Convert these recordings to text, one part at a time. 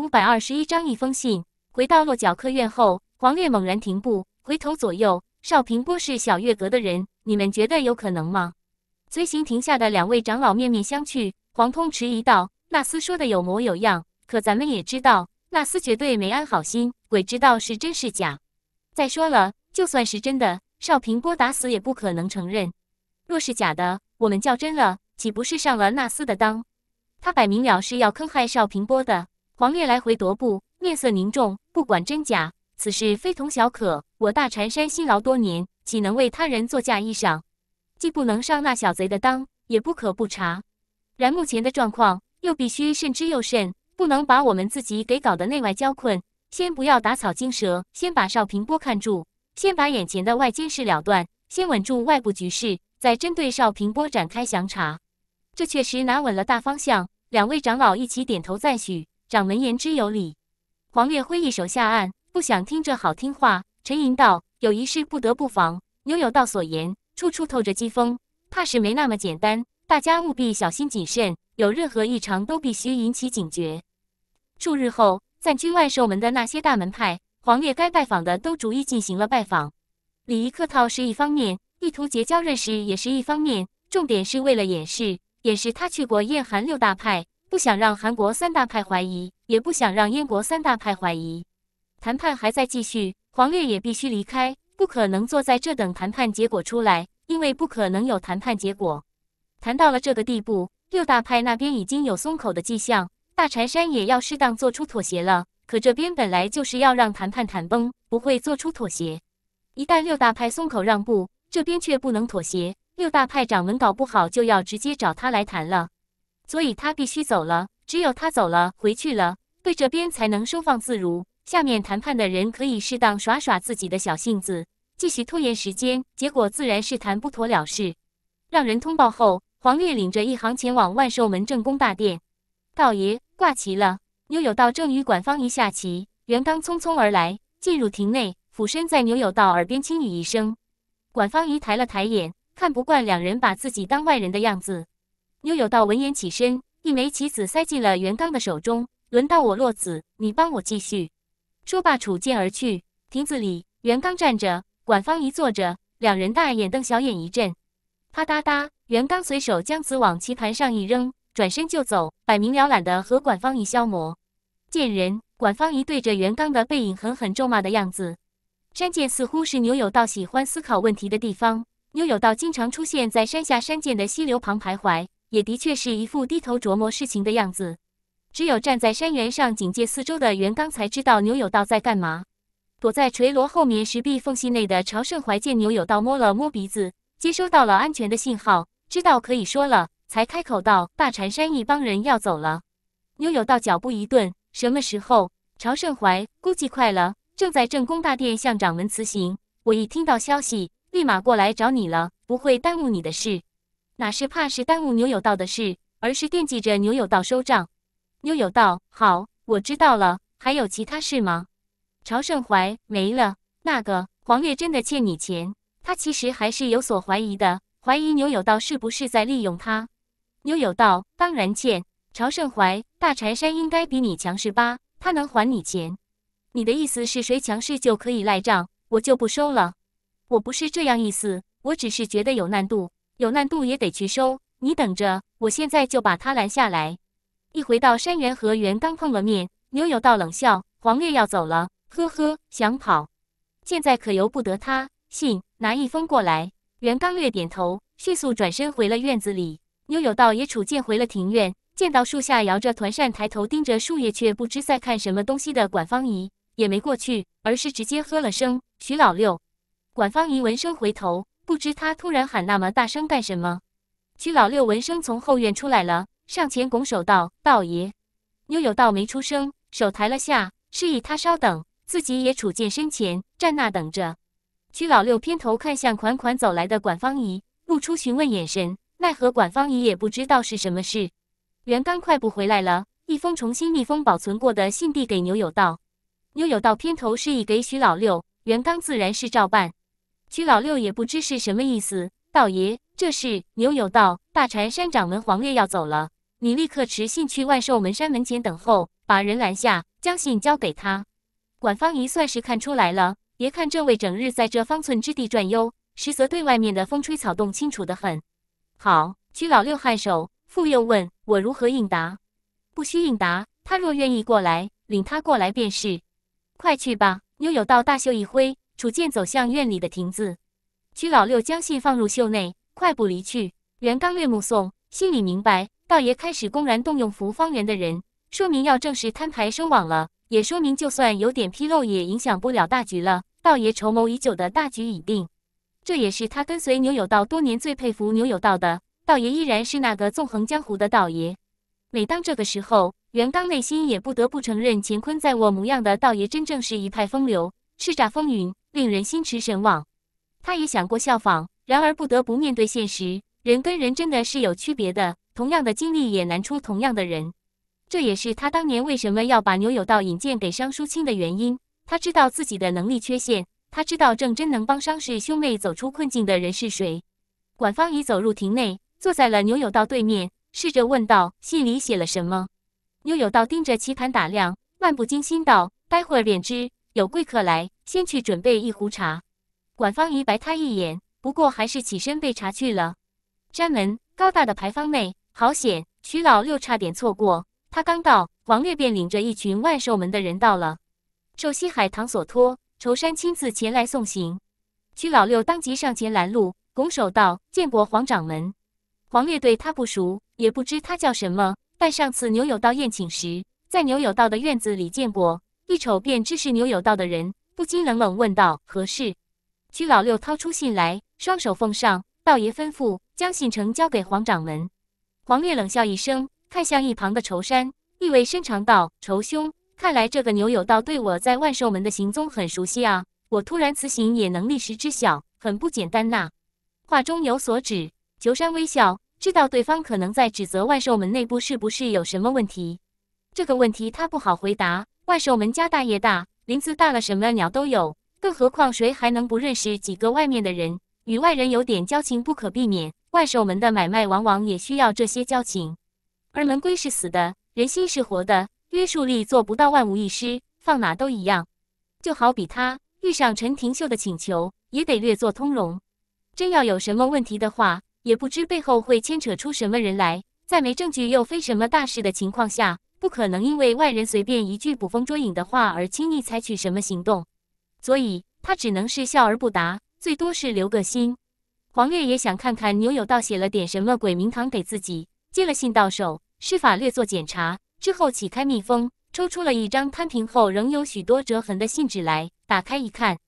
五百二十一章一封信。回到落脚客院后，黄月猛然停步，回头左右。邵平波是小月阁的人，你们觉得有可能吗？随行停下的两位长老面面相觑。黄通迟疑道：“纳斯说的有模有样，可咱们也知道，纳斯绝对没安好心。鬼知道是真是假。再说了，就算是真的，邵平波打死也不可能承认。若是假的，我们较真了，岂不是上了纳斯的当？他摆明了是要坑害邵平波的。”黄烈来回踱步，面色凝重。不管真假，此事非同小可。我大禅山辛劳多年，岂能为他人做嫁衣裳？既不能上那小贼的当，也不可不查。然目前的状况，又必须慎之又慎，不能把我们自己给搞得内外交困。先不要打草惊蛇，先把邵平波看住，先把眼前的外间事了断，先稳住外部局势，再针对邵平波展开详查。这确实拿稳了大方向。两位长老一起点头赞许。掌门言之有理，黄月辉一手下按，不想听这好听话，沉吟道：“有一事不得不防，牛有道所言处处透着机锋，怕是没那么简单。大家务必小心谨慎，有任何异常都必须引起警觉。”数日后，暂居外寿门的那些大门派，黄月该拜访的都逐一进行了拜访。礼仪客套是一方面，意图结交认识也是一方面，重点是为了掩饰，掩饰他去过燕韩六大派。不想让韩国三大派怀疑，也不想让燕国三大派怀疑。谈判还在继续，黄略也必须离开，不可能坐在这等谈判结果出来，因为不可能有谈判结果。谈到了这个地步，六大派那边已经有松口的迹象，大柴山也要适当做出妥协了。可这边本来就是要让谈判谈崩，不会做出妥协。一旦六大派松口让步，这边却不能妥协，六大派掌门搞不好就要直接找他来谈了。所以他必须走了，只有他走了，回去了，对这边才能收放自如。下面谈判的人可以适当耍耍自己的小性子，继续拖延时间，结果自然是谈不妥了事。让人通报后，黄略领着一行前往万寿门正宫大殿。道爷挂旗了。牛有道正与管方仪下棋，袁刚匆匆而来，进入亭内，俯身在牛有道耳边轻语一声。管方仪抬了抬眼，看不惯两人把自己当外人的样子。牛有道闻言起身，一枚棋子塞进了袁刚的手中。轮到我落子，你帮我继续。说罢，楚剑而去。亭子里，袁刚站着，管方一坐着，两人大眼瞪小眼一阵。啪嗒嗒，袁刚随手将子往棋盘上一扔，转身就走，摆明了懒得和管方一消磨。见人，管方一对着袁刚的背影狠狠咒骂的样子。山涧似乎是牛有道喜欢思考问题的地方，牛有道经常出现在山下山涧的溪流旁徘徊。也的确是一副低头琢磨事情的样子。只有站在山原上警戒四周的袁刚才知道牛有道在干嘛。躲在垂罗后面石壁缝隙内的朝圣怀见牛有道摸了摸鼻子，接收到了安全的信号，知道可以说了，才开口道：“大禅山一帮人要走了。”牛有道脚步一顿：“什么时候？”朝圣怀估计快了，正在正宫大殿向掌门辞行。我一听到消息，立马过来找你了，不会耽误你的事。哪是怕是耽误牛有道的事，而是惦记着牛有道收账。牛有道，好，我知道了。还有其他事吗？朝胜怀，没了。那个黄月真的欠你钱，他其实还是有所怀疑的，怀疑牛有道是不是在利用他。牛有道，当然欠。朝胜怀，大柴山应该比你强十八，他能还你钱。你的意思是谁强势就可以赖账，我就不收了？我不是这样意思，我只是觉得有难度。有难度也得去收，你等着，我现在就把他拦下来。一回到山园，和袁刚碰了面。牛有道冷笑：“黄略要走了，呵呵，想跑，现在可由不得他。”信，拿一封过来。袁刚略点头，迅速转身回了院子里。牛有道也楚剑回了庭院，见到树下摇着团扇、抬头盯着树叶却不知在看什么东西的管方仪，也没过去，而是直接喝了声：“徐老六。”管方仪闻声回头。不知他突然喊那么大声干什么？屈老六闻声从后院出来了，上前拱手道：“道爷。”牛有道没出声，手抬了下，示意他稍等，自己也处见身前站那等着。屈老六偏头看向款款走来的管方姨，露出询问眼神。奈何管方姨也不知道是什么事。袁刚快步回来了，一封重新密封保存过的信递给牛有道。牛有道偏头示意给徐老六，袁刚自然是照办。屈老六也不知是什么意思，道爷，这是牛有道，大禅山掌门黄烈要走了，你立刻持信去万寿门山门前等候，把人拦下，将信交给他。管方一算是看出来了，别看这位整日在这方寸之地转悠，实则对外面的风吹草动清楚得很。好，屈老六颔首，复又问我如何应答，不需应答，他若愿意过来，领他过来便是。快去吧，牛有道大袖一挥。楚剑走向院里的亭子，屈老六将信放入袖内，快步离去。袁刚略目送，心里明白，道爷开始公然动用福方圆的人，说明要正式摊牌收网了，也说明就算有点纰漏，也影响不了大局了。道爷筹谋已久的大局已定，这也是他跟随牛有道多年最佩服牛有道的道爷依然是那个纵横江湖的道爷。每当这个时候，袁刚内心也不得不承认，乾坤在握模样的道爷真正是一派风流。叱咤风云，令人心驰神往。他也想过效仿，然而不得不面对现实。人跟人真的是有区别的，同样的经历也难出同样的人。这也是他当年为什么要把牛有道引荐给商书清的原因。他知道自己的能力缺陷，他知道正真能帮商氏兄妹走出困境的人是谁。管方已走入庭内，坐在了牛有道对面，试着问道：“信里写了什么？”牛有道盯着棋盘打量，漫不经心道：“待会儿便知。”有贵客来，先去准备一壶茶。管方仪白他一眼，不过还是起身备茶去了。山门高大的牌坊内，好险！徐老六差点错过。他刚到，王略便领着一群万寿门的人到了。受西海棠所托，仇山亲自前来送行。徐老六当即上前拦路，拱手道：“见过黄掌门。”黄略对他不熟，也不知他叫什么，但上次牛有道宴请时，在牛有道的院子里见过。一瞅便知是牛有道的人，不禁冷冷问道：“何事？”屈老六掏出信来，双手奉上。道爷吩咐将信诚交给黄掌门。黄烈冷笑一声，看向一旁的仇山，意味深长道：“仇兄，看来这个牛有道对我在万寿门的行踪很熟悉啊！我突然辞行也能立时知晓，很不简单呐。”话中有所指。仇山微笑，知道对方可能在指责万寿门内部是不是有什么问题。这个问题他不好回答。万寿门家大业大，林子大了，什么鸟都有。更何况谁还能不认识几个外面的人？与外人有点交情，不可避免。万寿门的买卖往往也需要这些交情。而门规是死的，人心是活的，约束力做不到万无一失，放哪都一样。就好比他遇上陈廷秀的请求，也得略作通融。真要有什么问题的话，也不知背后会牵扯出什么人来。在没证据又非什么大事的情况下。不可能因为外人随便一句捕风捉影的话而轻易采取什么行动，所以他只能是笑而不答，最多是留个心。黄月也想看看牛有道写了点什么鬼名堂给自己。接了信到手，施法略做检查之后，启开密封，抽出了一张摊平后仍有许多折痕的信纸来，打开一看，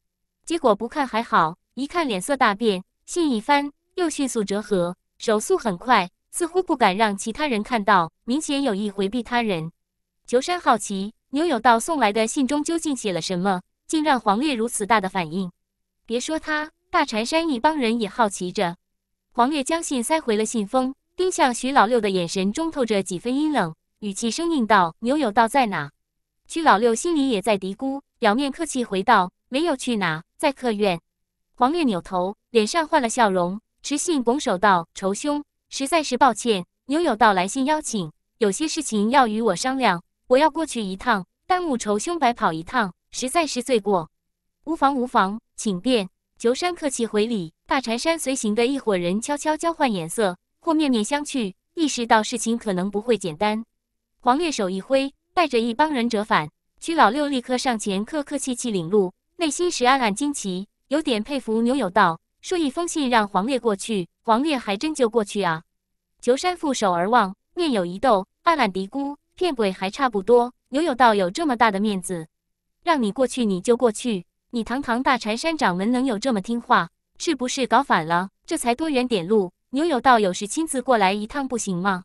结果不看还好，一看脸色大变。信一翻，又迅速折合，手速很快。似乎不敢让其他人看到，明显有意回避他人。裘山好奇，牛有道送来的信中究竟写了什么，竟让黄烈如此大的反应。别说他，大禅山一帮人也好奇着。黄烈将信塞回了信封，盯向徐老六的眼神中透着几分阴冷，语气生硬道：“牛有道在哪？”曲老六心里也在嘀咕，表面客气回道：“没有去哪，在客院。”黄烈扭头，脸上换了笑容，持信拱手道：“仇兄。”实在是抱歉，牛有道来信邀请，有些事情要与我商量，我要过去一趟，耽误仇兄白跑一趟，实在是罪过。无妨无妨，请便。求山客气回礼，大柴山随行的一伙人悄悄交换眼色，或面面相觑，意识到事情可能不会简单。黄烈手一挥，带着一帮人折返。曲老六立刻上前，客客气气领路，内心时暗暗惊奇，有点佩服牛有道，说一封信让黄烈过去。王烈还真就过去啊！裘山负手而望，面有疑窦，暗暗嘀咕：“骗鬼还差不多。”牛有道有这么大的面子，让你过去你就过去，你堂堂大柴山掌门能有这么听话？是不是搞反了？这才多远点路，牛有道有时亲自过来一趟不行吗？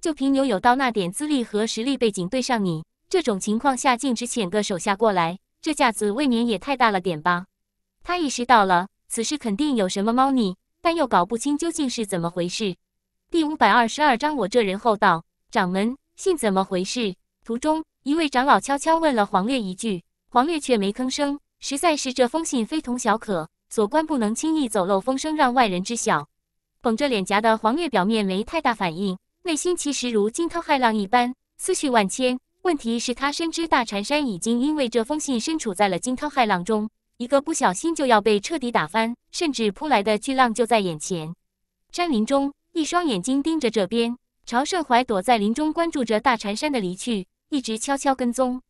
就凭牛有道那点资历和实力背景，对上你这种情况下，径直遣个手下过来，这架子未免也太大了点吧？他意识到了，此事肯定有什么猫腻。但又搞不清究竟是怎么回事。第五百二十二章，我这人厚道，掌门信怎么回事？途中，一位长老悄悄问了黄略一句，黄略却没吭声。实在是这封信非同小可，左官不能轻易走漏风声，让外人知晓。绷着脸颊的黄略表面没太大反应，内心其实如惊涛骇浪一般，思绪万千。问题是，他深知大禅山已经因为这封信身处在了惊涛骇浪中。一个不小心就要被彻底打翻，甚至扑来的巨浪就在眼前。山林中，一双眼睛盯着这边，朝盛怀躲在林中关注着大禅山的离去，一直悄悄跟踪。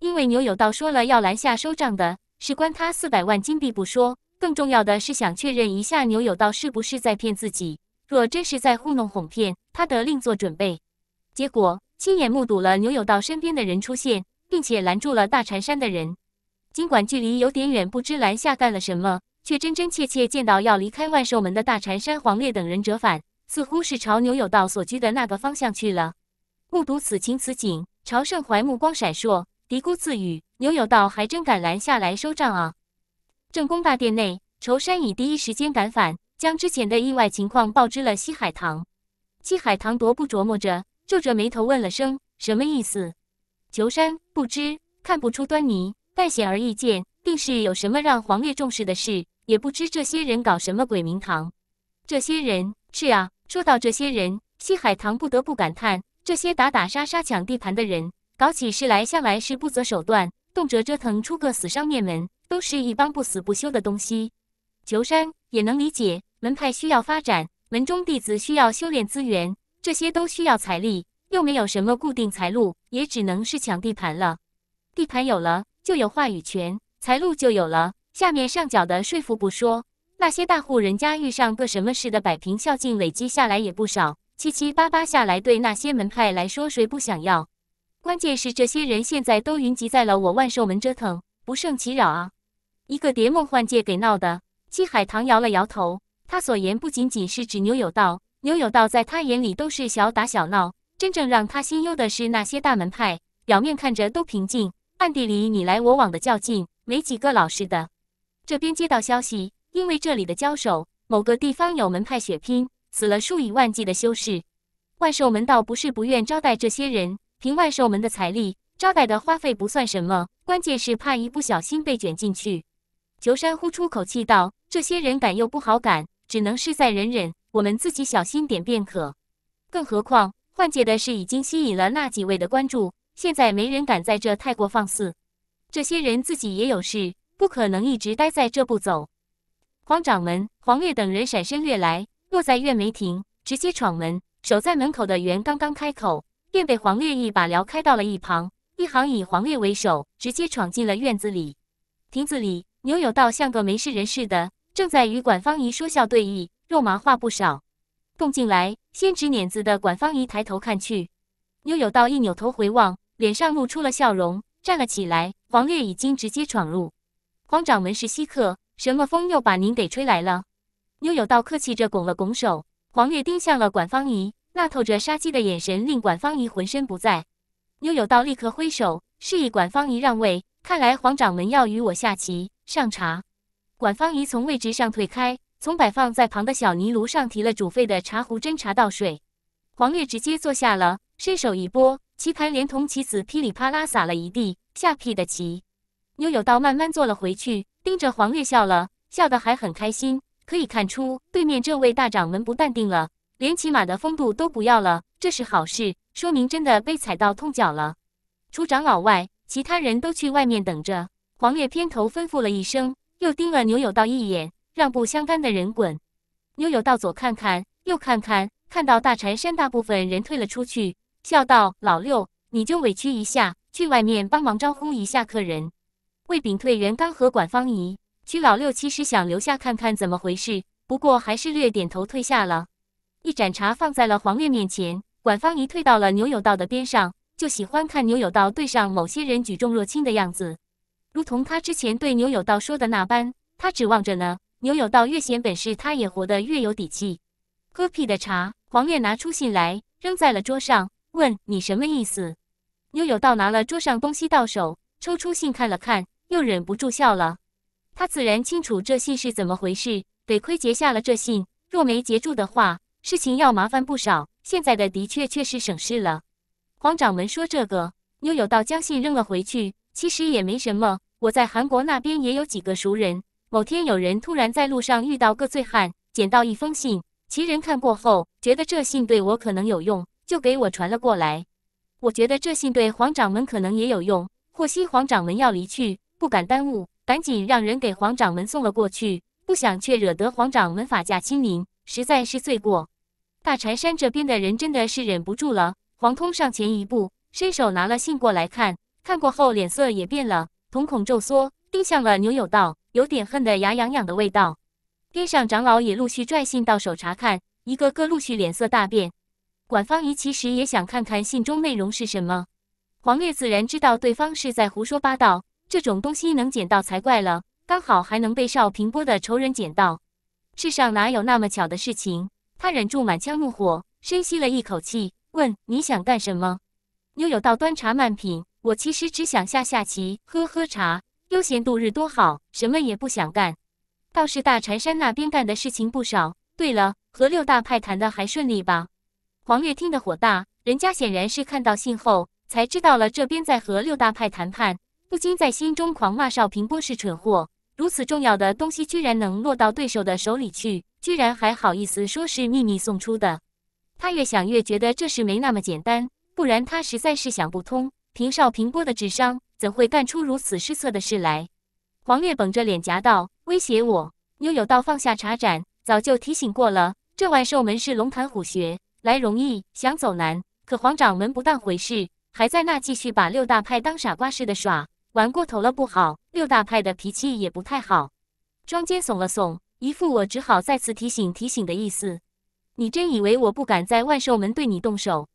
因为牛有道说了要拦下收账的，事关他四百万金币不说，更重要的是想确认一下牛有道是不是在骗自己。若真是在糊弄哄骗，他得另做准备。结果亲眼目睹了牛有道身边的人出现，并且拦住了大禅山的人。尽管距离有点远，不知拦下干了什么，却真真切切见到要离开万寿门的大禅山、黄烈等人折返，似乎是朝牛有道所居的那个方向去了。目睹此情此景，朝圣怀目光闪烁，嘀咕自语：“牛有道还真敢拦下来收账啊！”正宫大殿内，仇山已第一时间赶返，将之前的意外情况告知了西海棠。西海棠踱步琢磨着，皱着眉头问了声：“什么意思？”仇山不知，看不出端倪。但显而易见，定是有什么让黄烈重视的事。也不知这些人搞什么鬼名堂。这些人是啊，说到这些人，西海棠不得不感叹：这些打打杀杀、抢地盘的人，搞起事来向来是不择手段，动辄折腾出个死伤灭门，都是一帮不死不休的东西。求山也能理解，门派需要发展，门中弟子需要修炼资源，这些都需要财力，又没有什么固定财路，也只能是抢地盘了。地盘有了。就有话语权，财路就有了。下面上缴的税服不说，那些大户人家遇上个什么事的摆平，孝敬累积下来也不少。七七八八下来，对那些门派来说，谁不想要？关键是这些人现在都云集在了我万寿门，折腾不胜其扰啊！一个蝶梦幻界给闹的。七海棠摇了摇头，他所言不仅仅是指牛有道，牛有道在他眼里都是小打小闹。真正让他心忧的是那些大门派，表面看着都平静。暗地里你来我往的较劲，没几个老实的。这边接到消息，因为这里的交手，某个地方有门派血拼，死了数以万计的修士。万寿门倒不是不愿招待这些人，凭万寿门的财力，招待的花费不算什么。关键是怕一不小心被卷进去。裘山呼出口气道：“这些人赶又不好赶，只能是在忍忍。我们自己小心点便可。更何况换届的事已经吸引了那几位的关注。”现在没人敢在这太过放肆，这些人自己也有事，不可能一直待在这不走。黄掌门、黄烈等人闪身掠来，落在月梅亭，直接闯门。守在门口的袁刚刚开口，便被黄烈一把撩开到了一旁。一行以黄烈为首，直接闯进了院子里。亭子里，牛有道像个没事人似的，正在与管方仪说笑对弈，肉麻话不少。动静来，先指碾子的管方仪抬头看去，牛有道一扭头回望。脸上露出了笑容，站了起来。黄略已经直接闯入。黄掌门是稀客，什么风又把您给吹来了？妞有道客气着拱了拱手。黄略盯向了管方怡，那透着杀机的眼神令管方怡浑身不在。妞有道立刻挥手示意管方怡让位。看来黄掌门要与我下棋、上茶。管方怡从位置上退开，从摆放在旁的小泥炉上提了煮沸的茶壶斟茶倒水。黄略直接坐下了，伸手一拨。棋盘连同棋子噼里啪啦撒了一地，下屁的棋。牛有道慢慢坐了回去，盯着黄月笑了，笑得还很开心。可以看出，对面这位大掌门不淡定了，连骑马的风度都不要了。这是好事，说明真的被踩到痛脚了。除长老外，其他人都去外面等着。黄月偏头吩咐了一声，又盯了牛有道一眼，让不相干的人滚。牛有道左看看，右看看，看到大禅山大部分人退了出去。笑道：“老六，你就委屈一下，去外面帮忙招呼一下客人。”魏炳退，袁刚和管方仪，屈老六其实想留下看看怎么回事，不过还是略点头退下了。一盏茶放在了黄月面前，管方仪退到了牛有道的边上，就喜欢看牛有道对上某些人举重若轻的样子，如同他之前对牛有道说的那般，他指望着呢。牛有道越显本事，他也活得越有底气。喝屁的茶，黄月拿出信来，扔在了桌上。问你什么意思？妞友道拿了桌上东西到手，抽出信看了看，又忍不住笑了。他自然清楚这信是怎么回事，得亏截下了这信，若没截住的话，事情要麻烦不少。现在的的确确是省事了。黄掌门说这个，妞友道将信扔了回去。其实也没什么，我在韩国那边也有几个熟人。某天有人突然在路上遇到个醉汉，捡到一封信，其人看过后觉得这信对我可能有用。就给我传了过来，我觉得这信对黄掌门可能也有用。获悉黄掌门要离去，不敢耽误，赶紧让人给黄掌门送了过去。不想却惹得黄掌门法驾亲临，实在是罪过。大柴山这边的人真的是忍不住了。黄通上前一步，伸手拿了信过来看，看过后脸色也变了，瞳孔骤缩，盯向了牛有道，有点恨得牙痒痒的味道。边上长老也陆续拽信到手查看，一个个陆续脸色大变。管方仪其实也想看看信中内容是什么。黄烈自然知道对方是在胡说八道，这种东西能捡到才怪了。刚好还能被邵平波的仇人捡到，世上哪有那么巧的事情？他忍住满腔怒火，深吸了一口气，问：“你想干什么？”妞有道：“端茶慢品，我其实只想下下棋、喝喝茶，悠闲度日多好，什么也不想干。倒是大柴山那边干的事情不少。对了，和六大派谈的还顺利吧？”黄月听得火大，人家显然是看到信后才知道了这边在和六大派谈判，不禁在心中狂骂邵平波是蠢货。如此重要的东西居然能落到对手的手里去，居然还好意思说是秘密送出的。他越想越觉得这事没那么简单，不然他实在是想不通凭邵平波的智商怎会干出如此失策的事来。黄月绷着脸颊道：“威胁我？”妞有道放下茶盏，早就提醒过了，这万寿门是龙潭虎穴。来容易，想走难。可黄掌门不当回事，还在那继续把六大派当傻瓜似的耍，玩过头了不好。六大派的脾气也不太好。庄坚耸了耸，一副我只好再次提醒提醒的意思。你真以为我不敢在万寿门对你动手？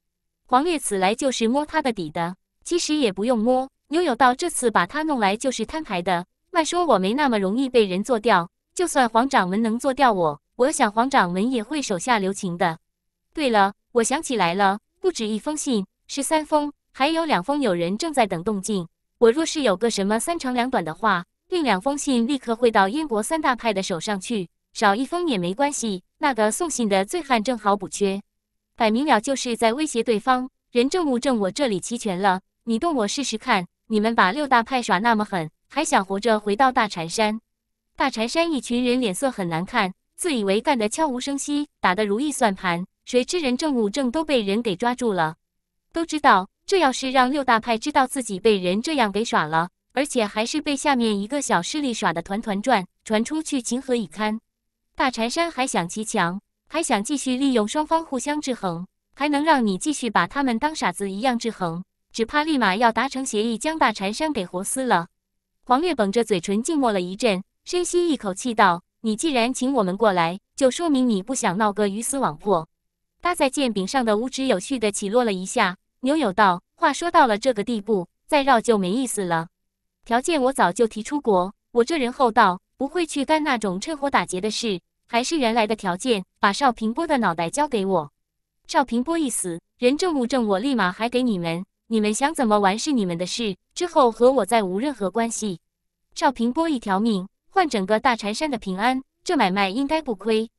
黄烈此来就是摸他的底的，其实也不用摸。牛有道这次把他弄来就是摊牌的。慢说我没那么容易被人做掉，就算黄掌门能做掉我，我想黄掌门也会手下留情的。对了，我想起来了，不止一封信，是三封，还有两封有人正在等动静。我若是有个什么三长两短的话，另两封信立刻会到燕国三大派的手上去，少一封也没关系。那个送信的醉汉正好补缺，摆明了就是在威胁对方。人证物证我这里齐全了，你动我试试看？你们把六大派耍那么狠，还想活着回到大柴山？大柴山一群人脸色很难看，自以为干得悄无声息，打得如意算盘。谁知人证物证都被人给抓住了，都知道这要是让六大派知道自己被人这样给耍了，而且还是被下面一个小势力耍的团团转，传出去情何以堪？大柴山还想骑墙，还想继续利用双方互相制衡，还能让你继续把他们当傻子一样制衡，只怕立马要达成协议，将大柴山给活撕了。黄月绷着嘴唇静默了一阵，深吸一口气道：“你既然请我们过来，就说明你不想闹个鱼死网破。”搭在剑柄上的五指有序地起落了一下。牛有道，话说到了这个地步，再绕就没意思了。条件我早就提出过，我这人厚道，不会去干那种趁火打劫的事。还是原来的条件，把邵平波的脑袋交给我。邵平波一死，人证物证我立马还给你们。你们想怎么玩是你们的事，之后和我再无任何关系。邵平波一条命换整个大禅山的平安，这买卖应该不亏。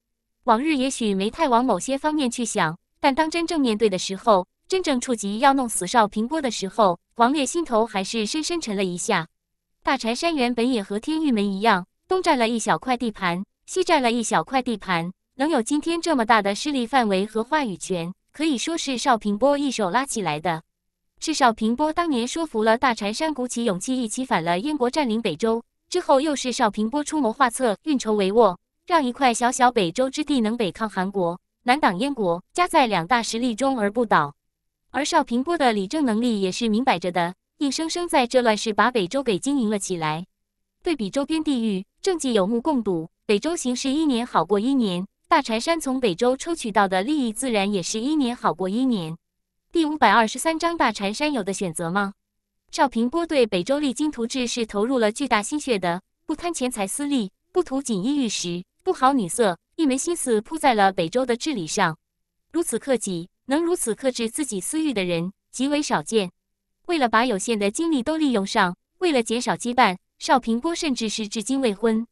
往日也许没太往某些方面去想，但当真正面对的时候，真正触及要弄死邵平波的时候，王烈心头还是深深沉了一下。大柴山原本也和天域门一样，东占了一小块地盘，西占了一小块地盘，能有今天这么大的势力范围和话语权，可以说是邵平波一手拉起来的。是少平波当年说服了大柴山，鼓起勇气一起反了燕国，占领北周之后，又是邵平波出谋划策，运筹帷幄。让一块小小北周之地能北抗韩国，南挡燕国，夹在两大实力中而不倒。而邵平波的理政能力也是明摆着的，硬生生在这乱世把北周给经营了起来。对比周边地域，政绩有目共睹，北周形势一年好过一年，大柴山从北周抽取到的利益自然也是一年好过一年。第五百二十三章：大柴山有的选择吗？邵平波对北周励精图治是投入了巨大心血的，不贪钱财私利，不图锦衣玉食。不好女色，一门心思扑在了北周的治理上。如此克己，能如此克制自己私欲的人极为少见。为了把有限的精力都利用上，为了减少羁绊，邵平波甚至是至今未婚。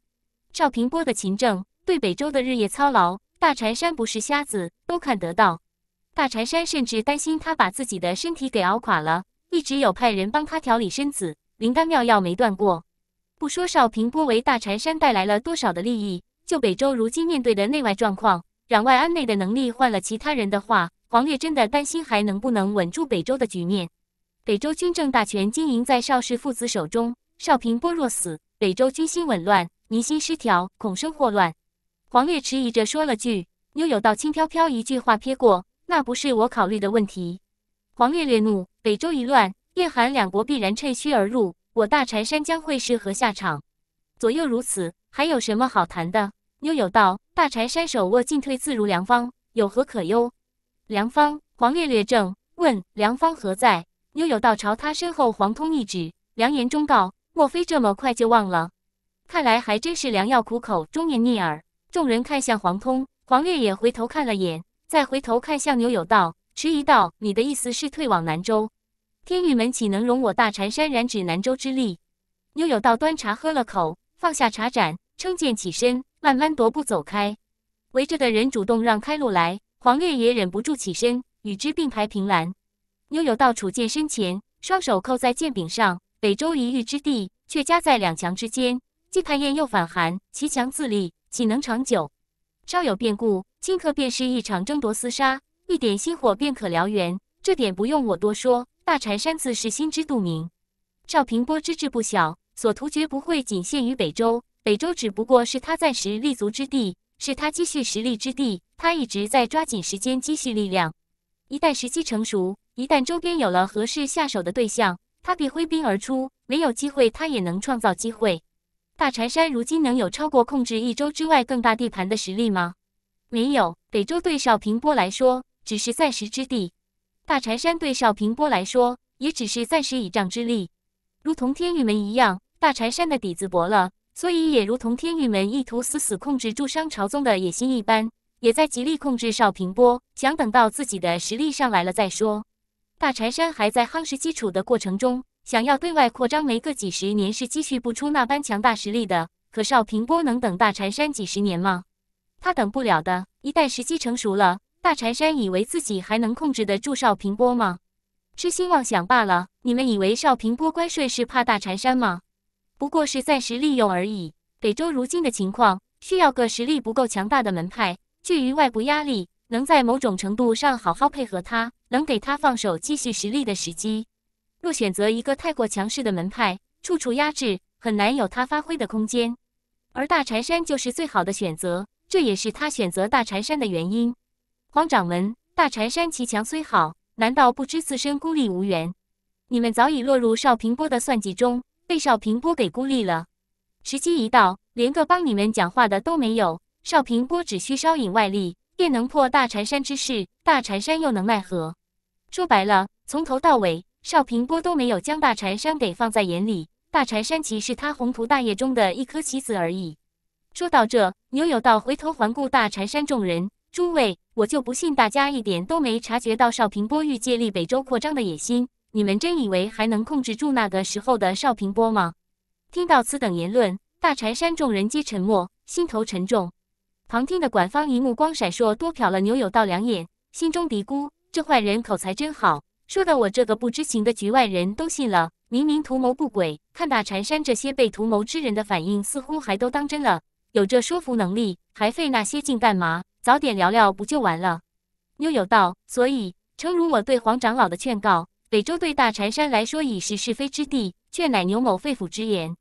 邵平波的勤政，对北周的日夜操劳，大禅山不是瞎子都看得到。大禅山甚至担心他把自己的身体给熬垮了，一直有派人帮他调理身子，灵丹妙药没断过。不说邵平波为大禅山带来了多少的利益。就北周如今面对的内外状况，攘外安内的能力换了其他人的话，黄烈真的担心还能不能稳住北周的局面。北周军政大权经营在邵氏父子手中，邵平波若死，北周军心紊乱，民心失调，恐生祸乱。黄烈迟疑着说了句：“妞有道，轻飘飘一句话撇过，那不是我考虑的问题。”黄烈烈怒，北周一乱，燕韩两国必然趁虚而入，我大柴山将会是何下场？左右如此，还有什么好谈的？妞有道，大柴山手握进退自如，良方有何可忧？良方，黄烈烈正问良方何在。妞有道朝他身后黄通一指，良言忠告，莫非这么快就忘了？看来还真是良药苦口，忠言逆耳。众人看向黄通，黄烈也回头看了眼，再回头看向牛有道，迟疑道：“你的意思是退往南州？天域门岂能容我大柴山染指南州之力？”牛有道端茶喝了口，放下茶盏，撑剑起身。慢慢踱步走开，围着的人主动让开路来。黄烈也忍不住起身，与之并排凭栏。妞友到楚剑身前，双手扣在剑柄上。北周一域之地，却夹在两强之间，既叛燕又反韩，其强自立，岂能长久？稍有变故，顷刻便是一场争夺厮杀，一点星火便可燎原。这点不用我多说，大禅山自是心知肚明。赵平波之志不小，所图绝不会仅限于北周。北周只不过是他暂时立足之地，是他积蓄实力之地。他一直在抓紧时间积蓄力量，一旦时机成熟，一旦周边有了合适下手的对象，他必挥兵而出。没有机会，他也能创造机会。大柴山如今能有超过控制一周之外更大地盘的实力吗？没有。北周对少平波来说只是暂时之地，大柴山对少平波来说也只是暂时倚仗之力。如同天域门一样，大柴山的底子薄了。所以也如同天域门意图死死控制住商朝宗的野心一般，也在极力控制邵平波，想等到自己的实力上来了再说。大柴山还在夯实基础的过程中，想要对外扩张，没个几十年是积蓄不出那般强大实力的。可邵平波能等大柴山几十年吗？他等不了的。一旦时机成熟了，大柴山以为自己还能控制得住邵平波吗？痴心妄想罢了。你们以为邵平波乖税是怕大柴山吗？不过是暂时利用而已。北周如今的情况，需要个实力不够强大的门派，惧于外部压力，能在某种程度上好好配合他，能给他放手继续实力的时机。若选择一个太过强势的门派，处处压制，很难有他发挥的空间。而大禅山就是最好的选择，这也是他选择大禅山的原因。黄掌门，大禅山其强虽好，难道不知自身孤立无援？你们早已落入邵平波的算计中。被少平波给孤立了，时机一到，连个帮你们讲话的都没有。少平波只需稍引外力，便能破大禅山之势。大禅山又能奈何？说白了，从头到尾，少平波都没有将大禅山给放在眼里。大禅山岂是他宏图大业中的一颗棋子而已。说到这，牛有道回头环顾大禅山众人：“诸位，我就不信大家一点都没察觉到少平波欲借力北周扩张的野心。”你们真以为还能控制住那个时候的邵平波吗？听到此等言论，大柴山众人皆沉默，心头沉重。旁听的管方一目光闪烁，多瞟了牛有道两眼，心中嘀咕：这坏人口才真好，说的我这个不知情的局外人都信了。明明图谋不轨，看大柴山这些被图谋之人的反应，似乎还都当真了。有这说服能力，还费那些劲干嘛？早点聊聊不就完了？牛有道，所以诚如我对黄长老的劝告。北周对大禅山来说已是是非之地，却乃牛某肺腑之言。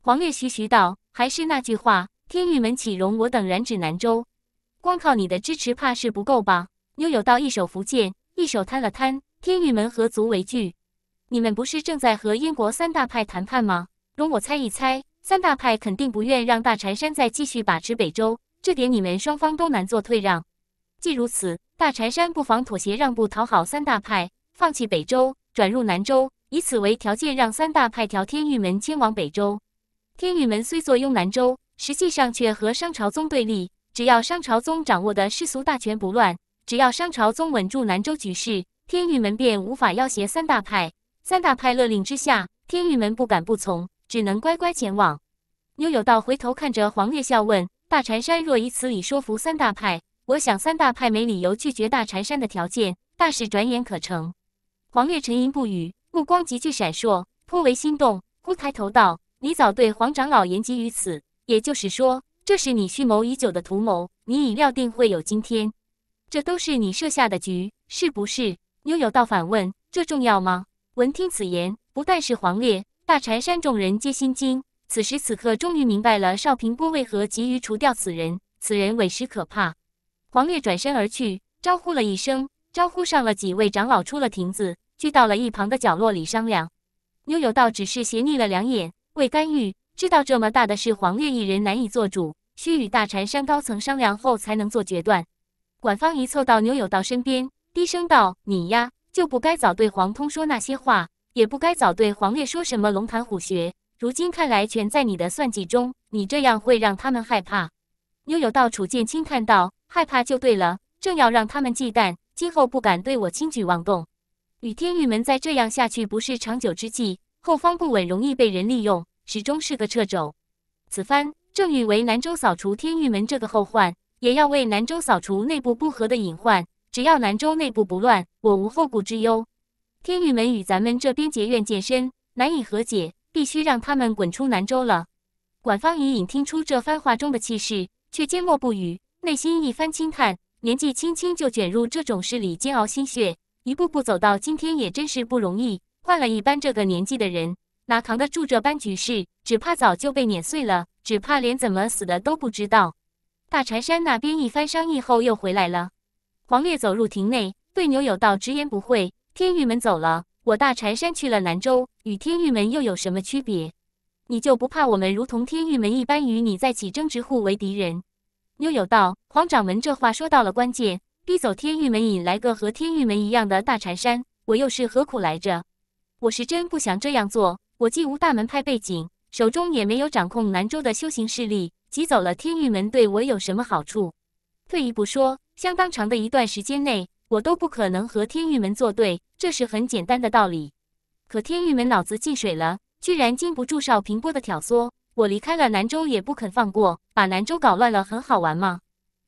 黄岳徐徐道：“还是那句话，天域门岂容我等染指南州？光靠你的支持，怕是不够吧？”牛有道一手福建，一手摊了摊：“天域门何足为惧？你们不是正在和燕国三大派谈判吗？容我猜一猜，三大派肯定不愿让大禅山再继续把持北周，这点你们双方都难做退让。既如此，大禅山不妨妥协让步，讨好三大派。”放弃北周，转入南周，以此为条件，让三大派调天域门迁往北周。天域门虽坐拥南周，实际上却和商朝宗对立。只要商朝宗掌握的世俗大权不乱，只要商朝宗稳住南周局势，天域门便无法要挟三大派。三大派勒令之下，天域门不敢不从，只能乖乖前往。妞有道回头看着黄烈，笑问：“大禅山若以此理说服三大派，我想三大派没理由拒绝大禅山的条件，大事转眼可成。”黄烈沉吟不语，目光急剧闪烁，颇为心动，忽抬头道：“你早对黄长老言及于此，也就是说，这是你蓄谋已久的图谋，你已料定会有今天，这都是你设下的局，是不是？”妞妞道反问：“这重要吗？”闻听此言，不但是黄烈，大柴山众人皆心惊。此时此刻，终于明白了邵平波为何急于除掉此人，此人委实可怕。黄烈转身而去，招呼了一声。招呼上了几位长老，出了亭子，聚到了一旁的角落里商量。牛有道只是斜睨了两眼，未干预，知道这么大的事，黄烈一人难以做主，需与大禅山高层商量后才能做决断。管方一凑到牛有道身边，低声道：“你呀，就不该早对黄通说那些话，也不该早对黄烈说什么龙潭虎穴。如今看来，全在你的算计中。你这样会让他们害怕。”牛有道楚剑轻叹道：“害怕就对了，正要让他们忌惮。”今后不敢对我轻举妄动，与天域门再这样下去不是长久之计。后方不稳，容易被人利用，始终是个掣肘。此番正欲为南州扫除天域门这个后患，也要为南州扫除内部不和的隐患。只要南州内部不乱，我无后顾之忧。天域门与咱们这边结怨渐深，难以和解，必须让他们滚出南州了。管方隐隐听出这番话中的气势，却缄默不语，内心一番轻叹。年纪轻轻就卷入这种事里，煎熬心血，一步步走到今天也真是不容易。换了一般这个年纪的人，哪扛得住这般局势？只怕早就被碾碎了，只怕连怎么死的都不知道。大柴山那边一番商议后又回来了。黄烈走入庭内，对牛有道直言不讳：“天玉门走了，我大柴山去了南州，与天玉门又有什么区别？你就不怕我们如同天玉门一般，与你在起争执，互为敌人？”妞有道，黄掌门这话说到了关键，逼走天域门，引来个和天域门一样的大禅山，我又是何苦来着？我是真不想这样做。我既无大门派背景，手中也没有掌控南州的修行势力，挤走了天域门，对我有什么好处？退一步说，相当长的一段时间内，我都不可能和天域门作对，这是很简单的道理。可天域门脑子进水了，居然经不住少平波的挑唆。我离开了南州，也不肯放过，把南州搞乱了，很好玩吗？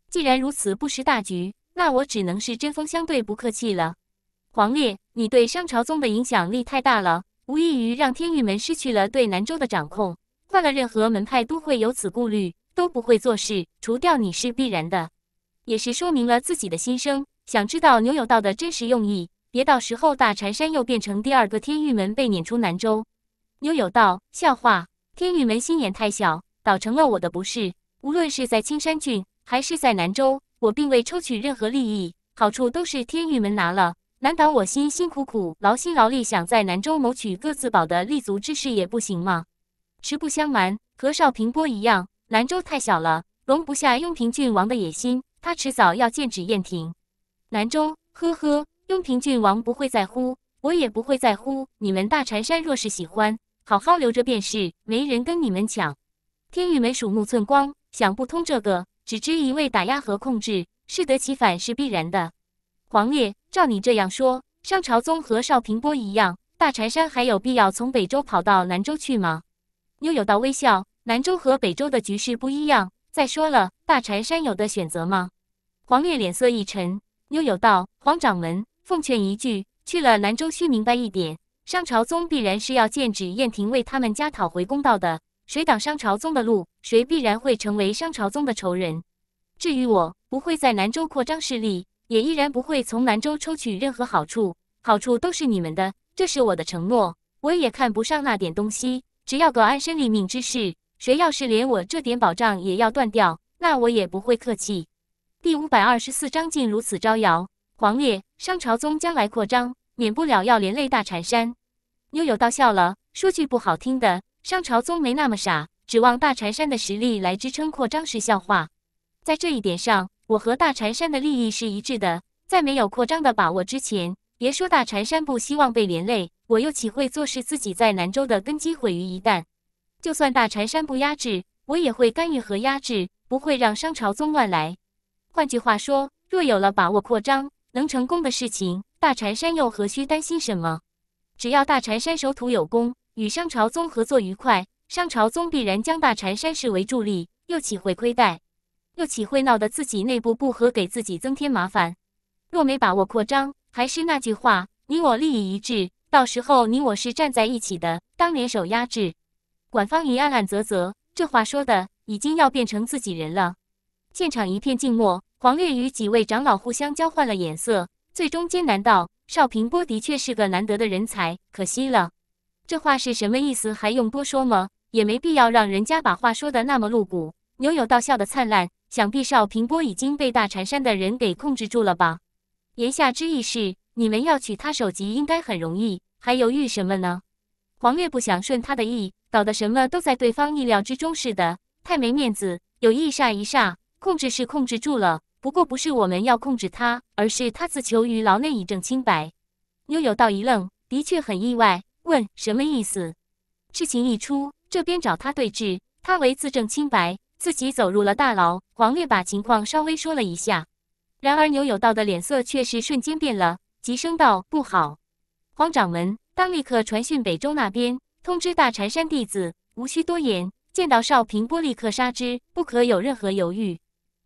既然如此不识大局，那我只能是针锋相对，不客气了。黄烈，你对商朝宗的影响力太大了，无异于让天域门失去了对南州的掌控。换了任何门派都会有此顾虑，都不会做事。除掉你是必然的，也是说明了自己的心声。想知道牛有道的真实用意，别到时候大禅山又变成第二个天域门，被撵出南州。牛有道，笑话。天玉门心眼太小，倒成了我的不是。无论是在青山郡，还是在南州，我并未抽取任何利益，好处都是天玉门拿了。难倒我辛辛苦苦劳心劳力，想在南州谋取各自保的立足之势也不行吗？实不相瞒，和少平波一样，南州太小了，容不下雍平郡王的野心。他迟早要剑指燕庭。南州，呵呵，雍平郡王不会在乎，我也不会在乎。你们大禅山若是喜欢。好好留着便是，没人跟你们抢。天域门鼠目寸光，想不通这个，只知一味打压和控制，适得其反是必然的。黄烈，照你这样说，商朝宗和少平波一样，大柴山还有必要从北周跑到南周去吗？妞有道微笑，南周和北周的局势不一样。再说了，大柴山有的选择吗？黄烈脸色一沉。妞有道，黄掌门，奉劝一句，去了南周需明白一点。商朝宗必然是要剑指燕庭，为他们家讨回公道的。谁挡商朝宗的路，谁必然会成为商朝宗的仇人。至于我，不会在南州扩张势力，也依然不会从南州抽取任何好处，好处都是你们的。这是我的承诺，我也看不上那点东西。只要搞安身立命之事，谁要是连我这点保障也要断掉，那我也不会客气。第五百二十四章竟如此招摇，黄烈，商朝宗将来扩张，免不了要连累大禅山。又有到笑了，说句不好听的，商朝宗没那么傻，指望大禅山的实力来支撑扩张是笑话。在这一点上，我和大禅山的利益是一致的。在没有扩张的把握之前，别说大禅山不希望被连累，我又岂会坐视自己在南州的根基毁于一旦？就算大禅山不压制，我也会干预和压制，不会让商朝宗乱来。换句话说，若有了把握扩张能成功的事情，大禅山又何须担心什么？只要大禅山守土有功，与商朝宗合作愉快，商朝宗必然将大禅山视为助力，又岂会亏待？又岂会闹得自己内部不和，给自己增添麻烦？若没把握扩张，还是那句话，你我利益一致，到时候你我是站在一起的，当联手压制。管方云暗暗啧啧，这话说的已经要变成自己人了。现场一片静默，黄略与几位长老互相交换了眼色，最终艰难道。邵平波的确是个难得的人才，可惜了。这话是什么意思？还用多说吗？也没必要让人家把话说的那么露骨。牛有道笑得灿烂，想必邵平波已经被大禅山的人给控制住了吧？言下之意是，你们要取他首级应该很容易，还犹豫什么呢？黄月不想顺他的意，搞得什么都在对方意料之中似的，太没面子。有一霎一霎，控制是控制住了。不过不是我们要控制他，而是他自求于牢内以证清白。牛有道一愣，的确很意外，问：“什么意思？”事情一出，这边找他对质，他为自证清白，自己走入了大牢。黄烈把情况稍微说了一下，然而牛有道的脸色却是瞬间变了，急声道：“不好！黄掌门，当立刻传讯北周那边，通知大禅山弟子，无需多言，见到少平波立刻杀之，不可有任何犹豫。”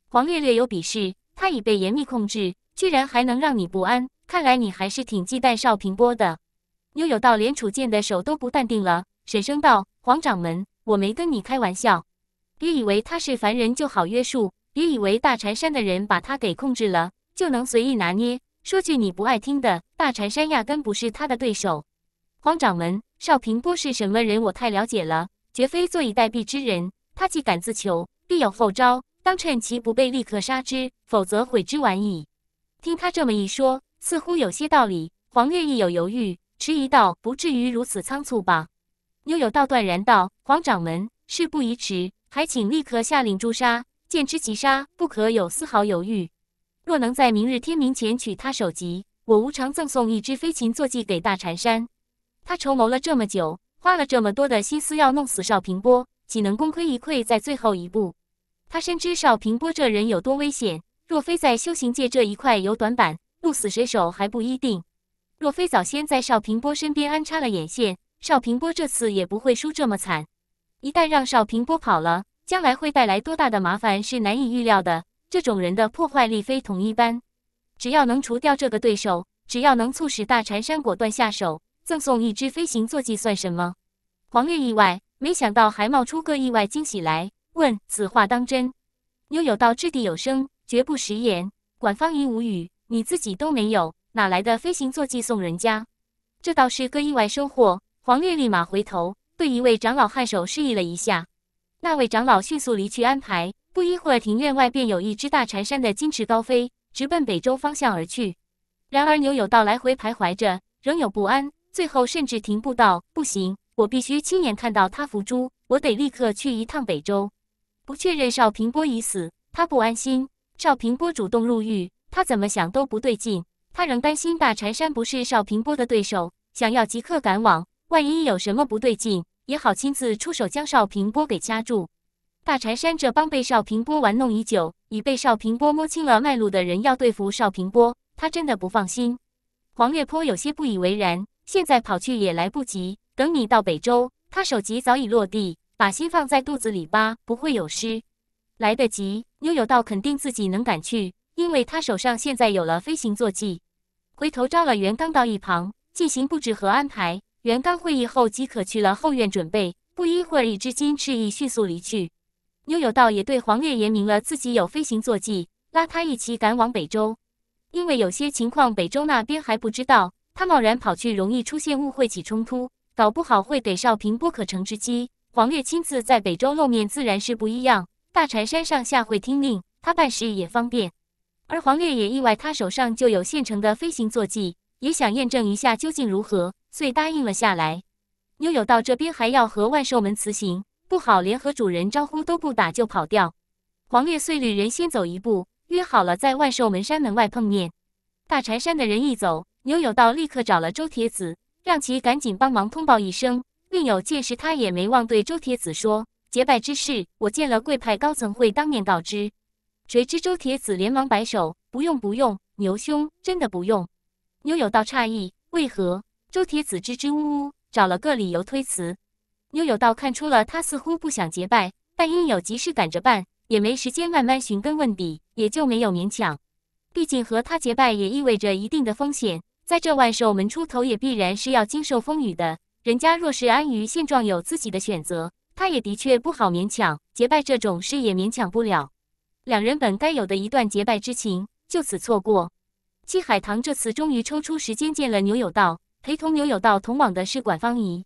黄略略有鄙视，他已被严密控制，居然还能让你不安，看来你还是挺忌惮邵平波的。妞友道连楚剑的手都不淡定了，沈声道：“黄掌门，我没跟你开玩笑，别以为他是凡人就好约束，别以为大禅山的人把他给控制了就能随意拿捏。说句你不爱听的，大禅山压根不是他的对手。”黄掌门，邵平波是什么人，我太了解了，绝非坐以待毙之人。他既敢自求，必有后招。当趁其不备，立刻杀之，否则悔之晚矣。听他这么一说，似乎有些道理。黄月亦有犹豫迟疑道：“不至于如此仓促吧？”妞有道断然道：“黄掌门，事不宜迟，还请立刻下令诛杀，见之即杀，不可有丝毫犹豫。若能在明日天明前取他首级，我无偿赠送一只飞禽坐骑给大禅山。他筹谋了这么久，花了这么多的心思要弄死邵平波，岂能功亏一篑在最后一步？”他深知邵平波这人有多危险，若非在修行界这一块有短板，鹿死谁手还不一定。若非早先在邵平波身边安插了眼线，邵平波这次也不会输这么惨。一旦让邵平波跑了，将来会带来多大的麻烦是难以预料的。这种人的破坏力非同一般，只要能除掉这个对手，只要能促使大禅山果断下手，赠送一只飞行坐骑算什么？黄月意外，没想到还冒出个意外惊喜来。问此话当真？牛有道掷地有声，绝不食言。管方云无语，你自己都没有，哪来的飞行坐骑送人家？这倒是个意外收获。黄月立马回头，对一位长老颔首示意了一下。那位长老迅速离去安排。不一会儿，庭院外便有一只大蝉山的金翅高飞，直奔北周方向而去。然而，牛有道来回徘徊着，仍有不安。最后，甚至停步道：“不行，我必须亲眼看到他伏诛，我得立刻去一趟北周。”不确认邵平波已死，他不安心。邵平波主动入狱，他怎么想都不对劲。他仍担心大柴山不是邵平波的对手，想要即刻赶往，万一有什么不对劲，也好亲自出手将邵平波给掐住。大柴山这帮被邵平波玩弄已久，已被邵平波摸清了脉路的人要对付邵平波，他真的不放心。黄月坡有些不以为然，现在跑去也来不及，等你到北周，他首级早已落地。把心放在肚子里吧，不会有事。来得及。妞有道肯定自己能赶去，因为他手上现在有了飞行坐骑。回头招了袁刚到一旁进行布置和安排，袁刚会议后即可去了后院准备。不一会儿，李只金示意迅速离去。妞有道也对黄烈言明了自己有飞行坐骑，拉他一起赶往北周，因为有些情况北周那边还不知道，他贸然跑去容易出现误会起冲突，搞不好会给少平波可乘之机。黄略亲自在北周露面，自然是不一样。大柴山上下会听令，他办事也方便。而黄略也意外，他手上就有现成的飞行坐骑，也想验证一下究竟如何，遂答应了下来。牛有道这边还要和万寿门辞行，不好，连和主人招呼都不打就跑掉。黄略遂两人先走一步，约好了在万寿门山门外碰面。大柴山的人一走，牛有道立刻找了周铁子，让其赶紧帮忙通报一声。另有届时，他也没忘对周铁子说：“结拜之事，我见了贵派高层会当面告知。”谁知周铁子连忙摆手：“不用，不用，牛兄真的不用。”牛有道诧异：“为何？”周铁子支支吾吾，找了个理由推辞。牛有道看出了他似乎不想结拜，但因有急事赶着办，也没时间慢慢寻根问底，也就没有勉强。毕竟和他结拜也意味着一定的风险，在这万寿门出头也必然是要经受风雨的。人家若是安于现状，有自己的选择，他也的确不好勉强。结拜这种事也勉强不了，两人本该有的一段结拜之情就此错过。戚海棠这次终于抽出时间见了牛有道，陪同牛有道同往的是管方怡。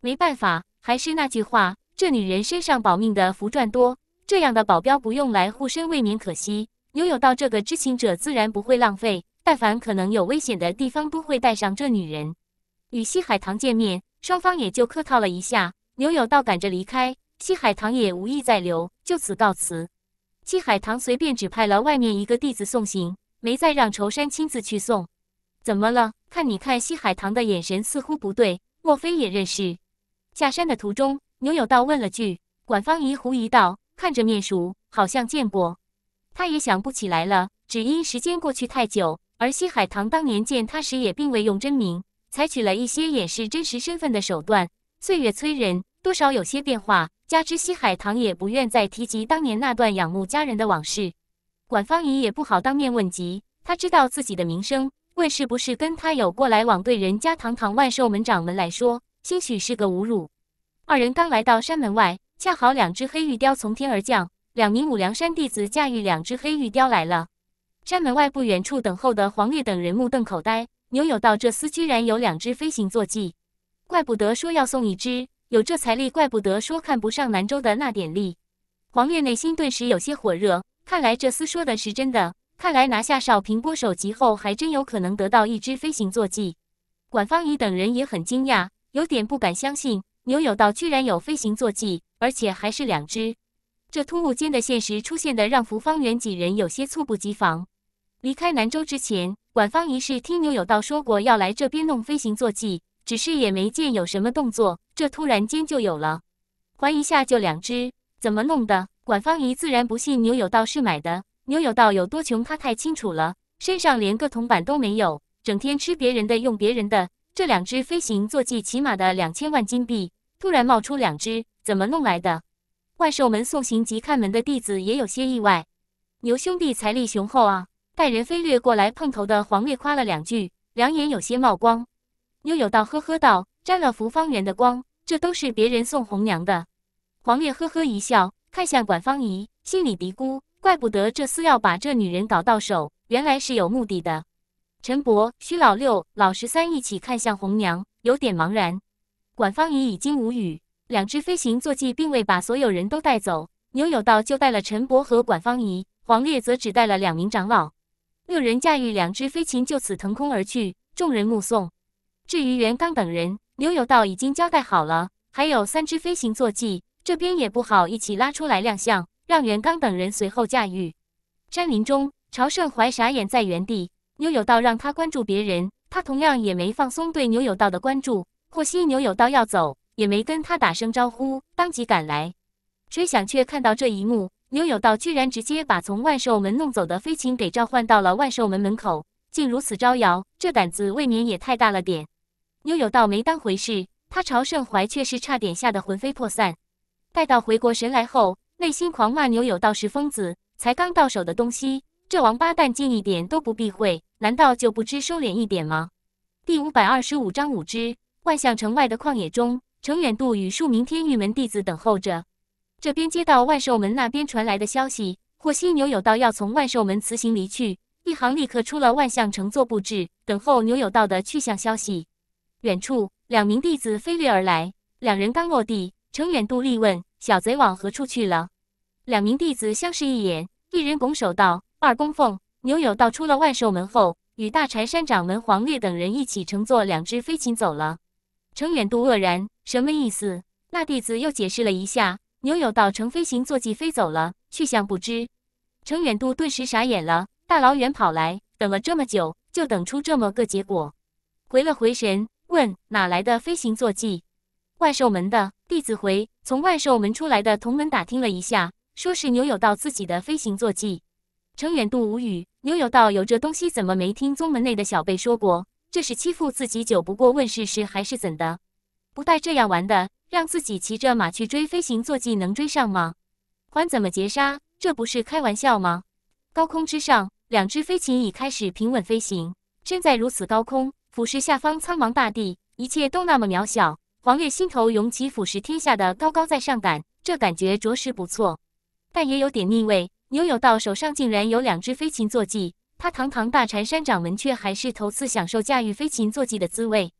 没办法，还是那句话，这女人身上保命的符篆多，这样的保镖不用来护身未免可惜。牛有道这个知情者自然不会浪费，但凡可能有危险的地方都会带上这女人。与西海棠见面。双方也就客套了一下，牛有道赶着离开，西海棠也无意再留，就此告辞。西海棠随便指派了外面一个弟子送行，没再让仇山亲自去送。怎么了？看你看西海棠的眼神似乎不对，莫非也认识？下山的途中，牛有道问了句，管方怡狐疑道：“看着面熟，好像见过，他也想不起来了，只因时间过去太久，而西海棠当年见他时也并未用真名。”采取了一些掩饰真实身份的手段，岁月催人，多少有些变化。加之西海棠也不愿再提及当年那段仰慕家人的往事，管方仪也不好当面问及。他知道自己的名声，问是不是跟他有过来往，对人家堂堂万寿门掌门来说，兴许是个侮辱。二人刚来到山门外，恰好两只黑玉雕从天而降，两名武梁山弟子驾驭两只黑玉雕来了。山门外不远处等候的黄烈等人目瞪口呆。牛有道这厮居然有两只飞行坐骑，怪不得说要送一只，有这财力，怪不得说看不上南州的那点力。黄月内心顿时有些火热，看来这厮说的是真的，看来拿下少平波首级后，还真有可能得到一只飞行坐骑。管方宇等人也很惊讶，有点不敢相信，牛有道居然有飞行坐骑，而且还是两只。这突兀间的现实出现的，让福方圆几人有些猝不及防。离开南州之前。管方怡是听牛有道说过要来这边弄飞行坐骑，只是也没见有什么动作，这突然间就有了，还一下就两只，怎么弄的？管方仪自然不信牛有道是买的，牛有道有多穷他太清楚了，身上连个铜板都没有，整天吃别人的，用别人的，这两只飞行坐骑起码的两千万金币，突然冒出两只，怎么弄来的？万寿门送行及看门的弟子也有些意外，牛兄弟财力雄厚啊。带人飞掠过来碰头的黄烈夸了两句，两眼有些冒光。牛有道呵呵道：“沾了福方圆的光，这都是别人送红娘的。”黄烈呵呵一笑，看向管方仪，心里嘀咕：“怪不得这厮要把这女人搞到手，原来是有目的的。”陈伯、徐老六、老十三一起看向红娘，有点茫然。管方仪已经无语。两只飞行坐骑并未把所有人都带走，牛有道就带了陈伯和管方仪，黄烈则只带了两名长老。六人驾驭两只飞禽，就此腾空而去。众人目送。至于袁刚等人，牛有道已经交代好了，还有三只飞行坐骑，这边也不好一起拉出来亮相，让袁刚等人随后驾驭。山林中，朝胜怀傻眼在原地。牛有道让他关注别人，他同样也没放松对牛有道的关注。获悉牛有道要走，也没跟他打声招呼，当即赶来，吹想却看到这一幕。牛有道居然直接把从万寿门弄走的飞禽给召唤到了万寿门门口，竟如此招摇，这胆子未免也太大了点。牛有道没当回事，他朝圣怀却是差点吓得魂飞魄散。待到回过神来后，内心狂骂牛有道是疯子，才刚到手的东西，这王八蛋竟一点都不避讳，难道就不知收敛一点吗？第五百二十五章五只。万象城外的旷野中，程远渡与数名天域门弟子等候着。这边接到万寿门那边传来的消息，获悉牛有道要从万寿门辞行离去，一行立刻出了万象城做布置，等候牛有道的去向消息。远处两名弟子飞掠而来，两人刚落地，程远度立问：“小贼往何处去了？”两名弟子相视一眼，一人拱手道：“二公奉牛有道出了万寿门后，与大柴山掌门黄烈等人一起乘坐两只飞禽走了。”程远度愕然：“什么意思？”那弟子又解释了一下。牛有道乘飞行坐骑飞走了，去向不知。程远渡顿时傻眼了，大老远跑来，等了这么久，就等出这么个结果。回了回神，问哪来的飞行坐骑？万寿门的弟子回，从万寿门出来的同门打听了一下，说是牛有道自己的飞行坐骑。程远渡无语，牛有道有这东西，怎么没听宗门内的小辈说过？这是欺负自己久不过问世事，还是怎的？不带这样玩的，让自己骑着马去追飞行坐骑，能追上吗？还怎么截杀？这不是开玩笑吗？高空之上，两只飞禽已开始平稳飞行。身在如此高空，俯视下方苍茫大地，一切都那么渺小。黄月心头涌起俯视天下的高高在上感，这感觉着实不错，但也有点腻味。牛有道手上竟然有两只飞禽坐骑，他堂堂大禅山掌门却还是头次享受驾驭飞禽坐骑的滋味。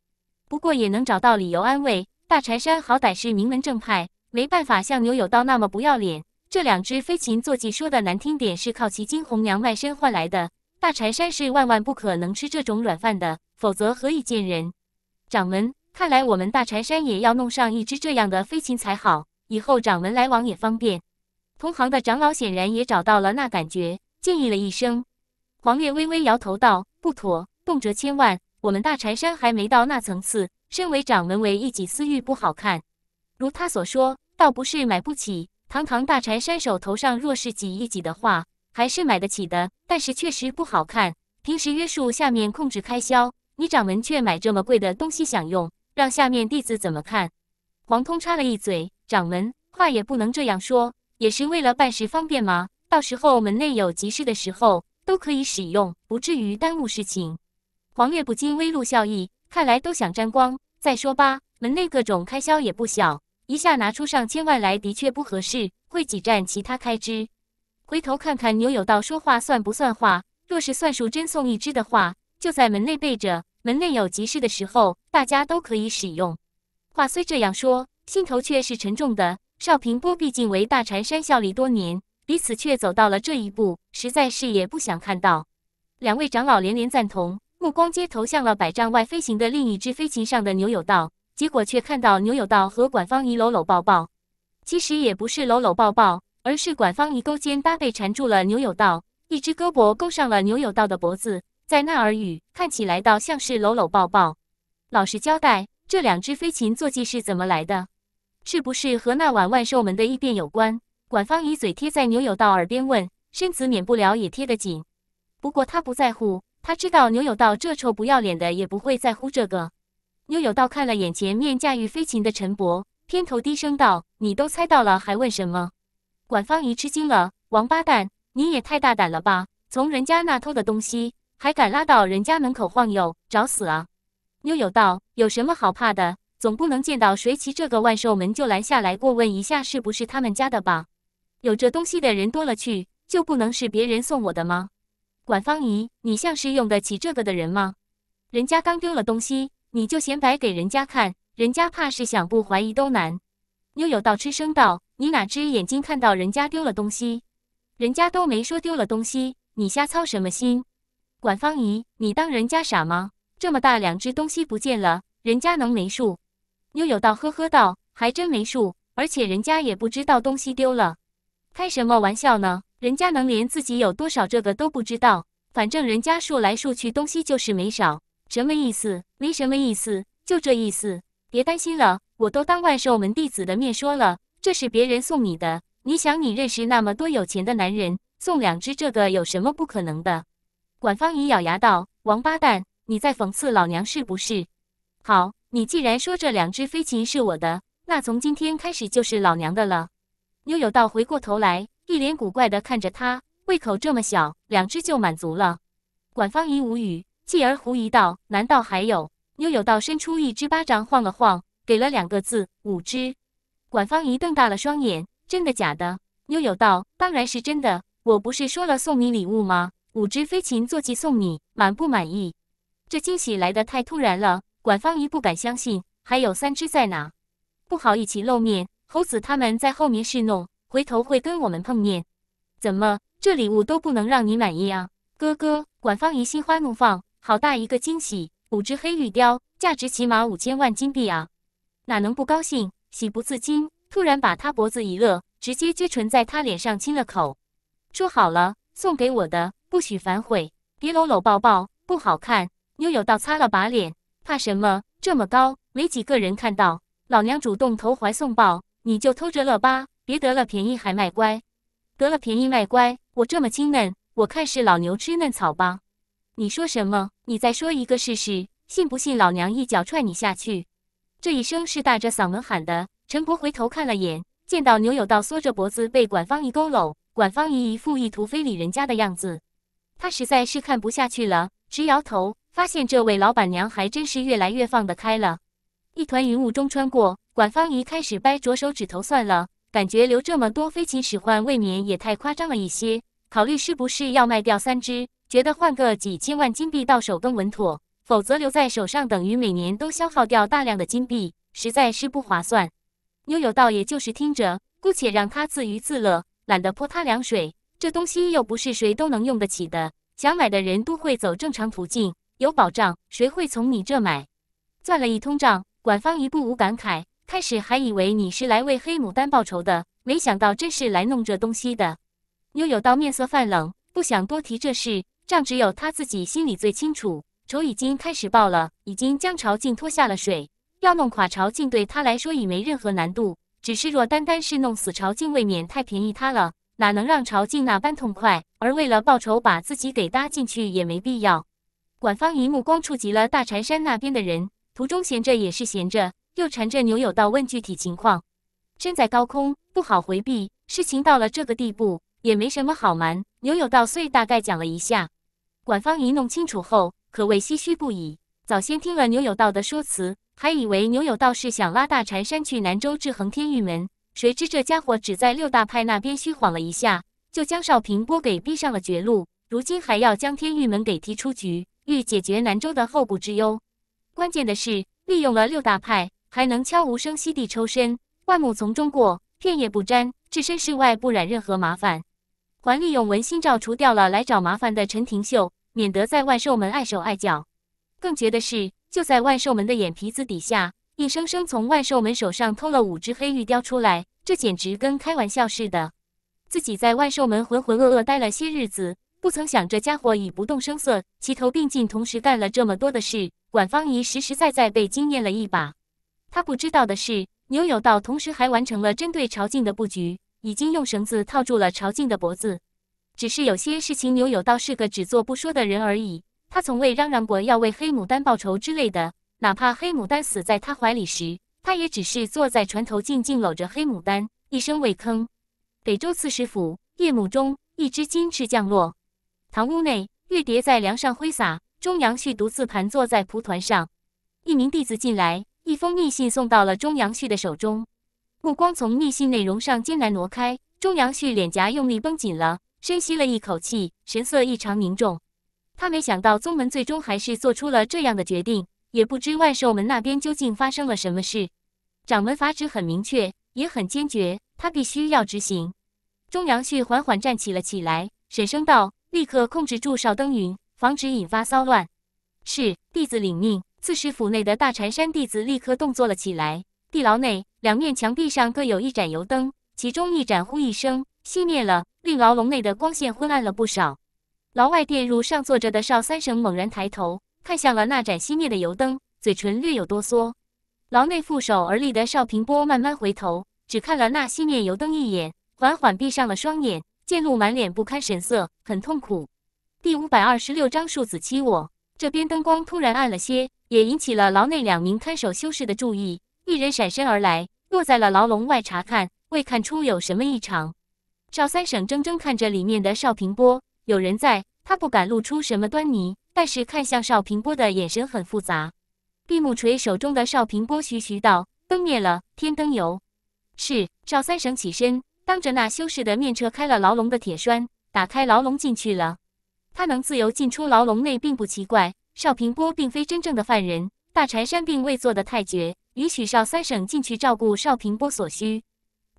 不过也能找到理由安慰大柴山，好歹是名门正派，没办法像牛有道那么不要脸。这两只飞禽坐骑，说的难听点，是靠其金红娘卖身换来的。大柴山是万万不可能吃这种软饭的，否则何以见人？掌门，看来我们大柴山也要弄上一只这样的飞禽才好，以后掌门来往也方便。同行的长老显然也找到了那感觉，建议了一声。黄月微微摇头道：“不妥，动辄千万。”我们大柴山还没到那层次，身为掌门为一己私欲不好看。如他所说，倒不是买不起，堂堂大柴山手头上若是挤一挤的话，还是买得起的。但是确实不好看，平时约束下面控制开销，你掌门却买这么贵的东西享用，让下面弟子怎么看？黄通插了一嘴：“掌门话也不能这样说，也是为了办事方便嘛。到时候门内有急事的时候，都可以使用，不至于耽误事情。”黄月不禁微露笑意，看来都想沾光。再说吧，门内各种开销也不小，一下拿出上千万来的确不合适，会挤占其他开支。回头看看牛有道说话算不算话？若是算数真送一只的话，就在门内备着，门内有急事的时候，大家都可以使用。话虽这样说，心头却是沉重的。邵平波毕竟为大禅山效力多年，彼此却走到了这一步，实在是也不想看到。两位长老连连赞同。目光接投向了百丈外飞行的另一只飞禽上的牛有道，结果却看到牛有道和管方仪搂搂抱抱。其实也不是搂搂抱抱，而是管方仪勾肩搭背缠住了牛有道，一只胳膊勾上了牛有道的脖子，在那儿耳语，看起来倒像是搂搂抱抱。老实交代，这两只飞禽坐骑是怎么来的？是不是和那晚万兽门的异变有关？管方仪嘴贴在牛有道耳边问，身子免不了也贴得紧，不过他不在乎。他知道牛有道这臭不要脸的也不会在乎这个。牛有道看了眼前面驾驭飞禽的陈伯，偏头低声道：“你都猜到了，还问什么？”管方怡吃惊了：“王八蛋，你也太大胆了吧！从人家那偷的东西，还敢拉到人家门口晃悠，找死啊！”牛有道：“有什么好怕的？总不能见到谁骑这个万兽门就拦下来过问一下是不是他们家的吧？有这东西的人多了去，就不能是别人送我的吗？”管方姨，你像是用得起这个的人吗？人家刚丢了东西，你就显摆给人家看，人家怕是想不怀疑都难。妞有道吃声道：“你哪只眼睛看到人家丢了东西？人家都没说丢了东西，你瞎操什么心？”管方姨，你当人家傻吗？这么大两只东西不见了，人家能没数？妞有道呵呵道：“还真没数，而且人家也不知道东西丢了。”开什么玩笑呢？人家能连自己有多少这个都不知道，反正人家数来数去东西就是没少，什么意思？没什么意思，就这意思。别担心了，我都当万寿门弟子的面说了，这是别人送你的。你想，你认识那么多有钱的男人，送两只这个有什么不可能的？管方怡咬牙道：“王八蛋，你在讽刺老娘是不是？好，你既然说这两只飞禽是我的，那从今天开始就是老娘的了。”妞有道回过头来，一脸古怪的看着他。胃口这么小，两只就满足了。管方怡无语，继而狐疑道：“难道还有？”妞有道伸出一只巴掌，晃了晃，给了两个字：“五只。”管方怡瞪大了双眼：“真的假的？”妞有道：“当然是真的。我不是说了送你礼物吗？五只飞禽坐骑送你，满不满意？”这惊喜来得太突然了，管方怡不敢相信，还有三只在哪？不好一起露面。猴子他们在后面侍弄，回头会跟我们碰面。怎么，这礼物都不能让你满意啊？哥哥，管方怡心花怒放，好大一个惊喜！五只黑玉雕，价值起码五千万金币啊！哪能不高兴？喜不自禁，突然把他脖子一勒，直接撅唇在他脸上亲了口。说好了，送给我的，不许反悔！别搂搂抱抱，不好看。妞有道擦了把脸，怕什么？这么高，没几个人看到，老娘主动投怀送抱。你就偷着乐吧，别得了便宜还卖乖。得了便宜卖乖，我这么清嫩，我看是老牛吃嫩草吧？你说什么？你再说一个试试，信不信老娘一脚踹你下去？这一声是大着嗓门喊的。陈伯回头看了眼，见到牛有道缩着脖子被管方一勾搂，管方一一副意图非礼人家的样子，他实在是看不下去了，直摇头，发现这位老板娘还真是越来越放得开了。一团云雾中穿过。管方一开始掰着手指头算了，感觉留这么多飞禽使唤未免也太夸张了一些。考虑是不是要卖掉三只，觉得换个几千万金币到手更稳妥，否则留在手上等于每年都消耗掉大量的金币，实在是不划算。妞友道也就是听着，姑且让他自娱自乐，懒得泼他凉水。这东西又不是谁都能用得起的，想买的人都会走正常途径，有保障，谁会从你这买？算了一通账，管方一不无感慨。开始还以为你是来为黑牡丹报仇的，没想到真是来弄这东西的。妞有道面色泛冷，不想多提这事，账只有他自己心里最清楚。仇已经开始报了，已经将朝镜拖下了水，要弄垮朝镜对他来说已没任何难度。只是若单单是弄死朝镜未免太便宜他了，哪能让朝镜那般痛快？而为了报仇把自己给搭进去也没必要。管方一目光触及了大柴山那边的人，途中闲着也是闲着。又缠着牛有道问具体情况，身在高空不好回避，事情到了这个地步也没什么好瞒。牛有道遂大概讲了一下，管方一弄清楚后，可谓唏嘘不已。早先听了牛有道的说辞，还以为牛有道是想拉大禅山去南州制衡天玉门，谁知这家伙只在六大派那边虚晃了一下，就将少平波给逼上了绝路，如今还要将天玉门给踢出局，欲解决南州的后顾之忧。关键的是利用了六大派。还能悄无声息地抽身，万木丛中过，片叶不沾，置身事外，不染任何麻烦。还利用文心照除掉了来找麻烦的陈廷秀，免得在万寿门碍手碍脚。更绝的是，就在万寿门的眼皮子底下，硬生生从万寿门手上偷了五只黑玉雕出来，这简直跟开玩笑似的。自己在万寿门浑浑噩噩待了些日子，不曾想这家伙已不动声色，齐头并进，同时干了这么多的事，管方仪实实在在被惊艳了一把。他不知道的是，牛有道同时还完成了针对朝觐的布局，已经用绳子套住了朝觐的脖子。只是有些事情，牛有道是个只做不说的人而已。他从未嚷嚷过要为黑牡丹报仇之类的，哪怕黑牡丹死在他怀里时，他也只是坐在船头静静搂着黑牡丹，一声未吭。北周刺史府夜幕中，一只金翅降落。堂屋内，玉蝶在梁上挥洒，钟阳旭独自盘坐在蒲团上。一名弟子进来。一封密信送到了钟阳旭的手中，目光从密信内容上艰难挪开。钟阳旭脸颊用力绷紧了，深吸了一口气，神色异常凝重。他没想到宗门最终还是做出了这样的决定，也不知万寿门那边究竟发生了什么事。掌门法旨很明确，也很坚决，他必须要执行。钟阳旭缓缓站起了起来，沈声道：“立刻控制住邵登云，防止引发骚乱。”“是，弟子领命。”四师府内的大禅山弟子立刻动作了起来。地牢内两面墙壁上各有一盏油灯，其中一盏呼一声熄灭了，令牢笼内的光线昏暗了不少。牢外殿入上坐着的邵三省猛然抬头看向了那盏熄灭的油灯，嘴唇略有哆嗦。牢内负手而立的邵平波慢慢回头，只看了那熄灭油灯一眼，缓缓闭上了双眼，见路满脸不堪神色，很痛苦。第五百二十六章庶子欺我。这边灯光突然暗了些。也引起了牢内两名看守修士的注意，一人闪身而来，落在了牢笼外查看，未看出有什么异常。赵三省怔怔看着里面的邵平波，有人在，他不敢露出什么端倪，但是看向邵平波的眼神很复杂。闭目垂手中的邵平波徐徐道：“灯灭了，天灯油。”是。赵三省起身，当着那修士的面撤开了牢笼的铁栓，打开牢笼进去了。他能自由进出牢笼内，并不奇怪。邵平波并非真正的犯人，大柴山并未做得太绝，允许邵三省进去照顾邵平波所需。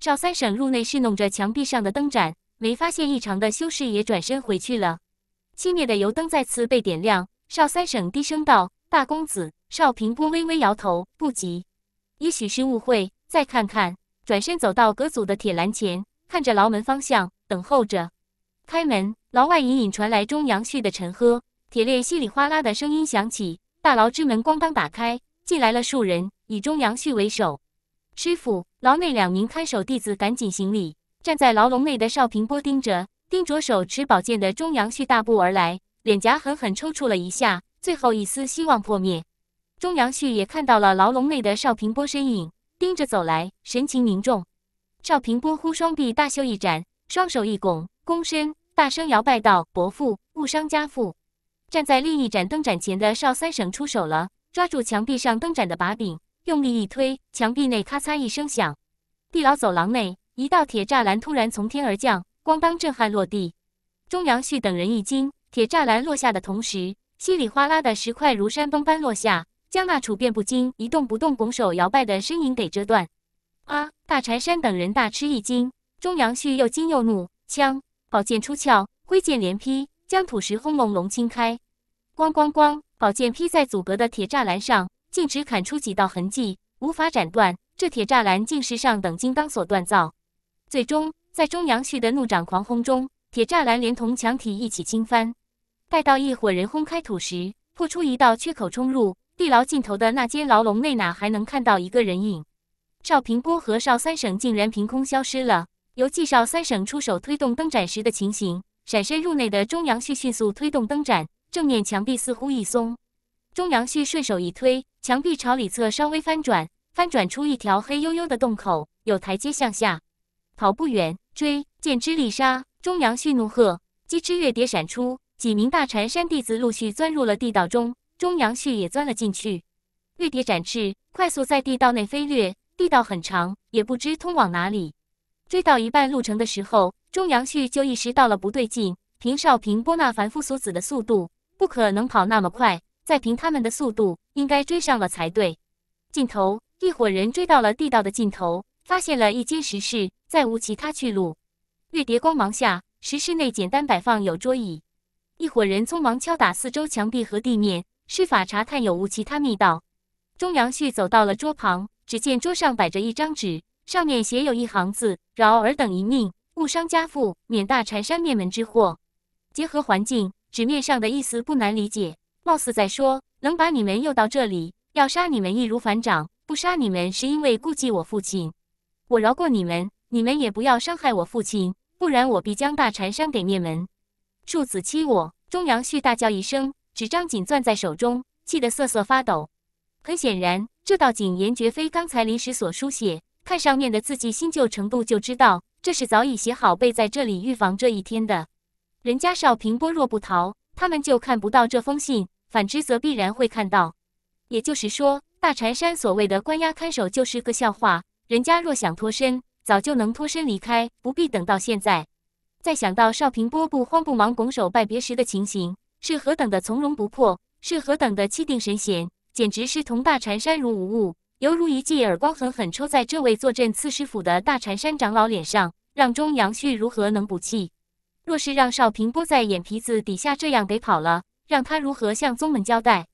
邵三省入内侍弄着墙壁上的灯盏，没发现异常的修士也转身回去了。熄灭的油灯再次被点亮，邵三省低声道：“大公子。”邵平波微微摇头：“不急，也许是误会，再看看。”转身走到阁组的铁栏前，看着牢门方向，等候着开门。牢外隐隐传来钟阳旭的沉喝。铁链稀里哗啦的声音响起，大牢之门咣当打开，进来了数人，以钟阳旭为首。师傅，牢内两名看守弟子赶紧行礼。站在牢笼内的邵平波盯着盯着手持宝剑的钟阳旭大步而来，脸颊狠狠抽搐了一下，最后一丝希望破灭。钟阳旭也看到了牢笼内的邵平波身影，盯着走来，神情凝重。邵平波忽双臂大袖一展，双手一拱，躬身，大声摇拜道：“伯父，误伤家父。”站在另一盏灯盏前的邵三省出手了，抓住墙壁上灯盏的把柄，用力一推，墙壁内咔嚓一声响。地牢走廊内，一道铁栅栏突然从天而降，咣当震撼落地。钟阳旭等人一惊，铁栅栏落下的同时，稀里哗啦的石块如山崩般落下，将那处变不惊、一动不动、拱手摇摆的身影给折断。啊！大柴山等人大吃一惊，钟阳旭又惊又怒，枪、宝剑出鞘，挥剑连劈。将土石轰隆隆清开，咣咣咣，宝剑劈在阻隔的铁栅栏上，径直砍出几道痕迹，无法斩断。这铁栅栏竟是上等金刚所锻造。最终，在中阳旭的怒掌狂轰中，铁栅栏连同墙体一起倾翻。待到一伙人轰开土石，破出一道缺口冲入地牢尽头的那间牢笼内，哪还能看到一个人影？邵平波和邵三省竟然凭空消失了。由纪邵三省出手推动灯盏时的情形。闪身入内的钟阳旭迅速推动灯盏，正面墙壁似乎一松，钟阳旭顺手一推，墙壁朝里侧稍微翻转，翻转出一条黑幽幽的洞口，有台阶向下，跑不远，追！见之丽莎，钟阳旭怒喝，鸡翅月蝶闪出，几名大禅山弟子陆续钻入了地道中，钟阳旭也钻了进去，月蝶展翅，快速在地道内飞掠，地道很长，也不知通往哪里。追到一半路程的时候。钟阳旭就意识到了不对劲，凭少平、波纳凡夫俗子的速度不可能跑那么快，再凭他们的速度，应该追上了才对。尽头，一伙人追到了地道的尽头，发现了一间石室，再无其他去路。月蝶光芒下，石室内简单摆放有桌椅。一伙人匆忙敲打四周墙壁和地面，施法查探有无其他密道。钟阳旭走到了桌旁，只见桌上摆着一张纸，上面写有一行字：“饶尔等一命。”误伤家父，免大禅山灭门之祸。结合环境，纸面上的意思不难理解，貌似在说能把你们诱到这里，要杀你们易如反掌；不杀你们是因为顾忌我父亲，我饶过你们，你们也不要伤害我父亲，不然我必将大禅山给灭门。庶子欺我！钟阳旭大叫一声，纸张紧攥在手中，气得瑟瑟发抖。很显然，这道锦言绝非刚才临时所书写，看上面的字迹新旧程度就知道。这是早已写好备在这里预防这一天的。人家少平波若不逃，他们就看不到这封信；反之，则必然会看到。也就是说，大禅山所谓的关押看守就是个笑话。人家若想脱身，早就能脱身离开，不必等到现在。再想到少平波不慌不忙拱手拜别时的情形，是何等的从容不迫，是何等的气定神闲，简直是同大禅山如无物。犹如一记耳光狠狠抽在这位坐镇刺史府的大禅山长老脸上，让钟阳旭如何能不气？若是让少平波在眼皮子底下这样给跑了，让他如何向宗门交代？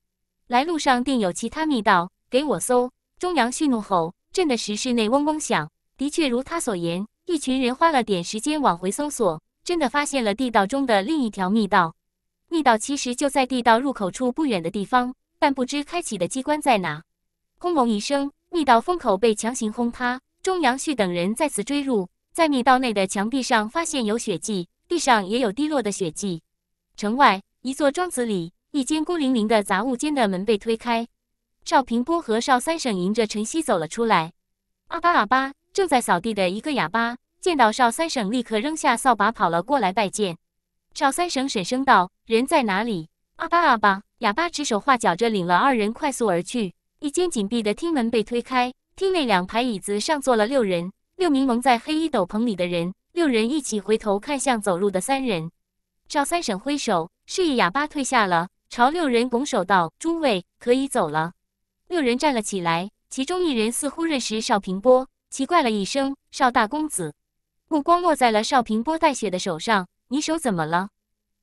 来路上定有其他密道，给我搜！钟阳旭怒吼，震的石室内嗡嗡响。的确如他所言，一群人花了点时间往回搜索，真的发现了地道中的另一条密道。密道其实就在地道入口处不远的地方，但不知开启的机关在哪。轰隆一声，密道风口被强行轰塌。钟阳旭等人再次追入，在密道内的墙壁上发现有血迹，地上也有滴落的血迹。城外一座庄子里，一间孤零零的杂物间的门被推开，邵平波和邵三省迎着晨曦走了出来。阿巴阿巴，正在扫地的一个哑巴见到邵三省，立刻扔下扫把跑了过来拜见。邵三省沈声道：“人在哪里？”阿巴阿巴，哑巴指手画脚着领了二人快速而去。一间紧闭的厅门被推开，厅内两排椅子上坐了六人，六名蒙在黑衣斗篷里的人。六人一起回头看向走路的三人。赵三省挥手示意哑巴退下了，朝六人拱手道：“诸位可以走了。”六人站了起来，其中一人似乎认识邵平波，奇怪了一声：“邵大公子。”目光落在了邵平波带血的手上：“你手怎么了？”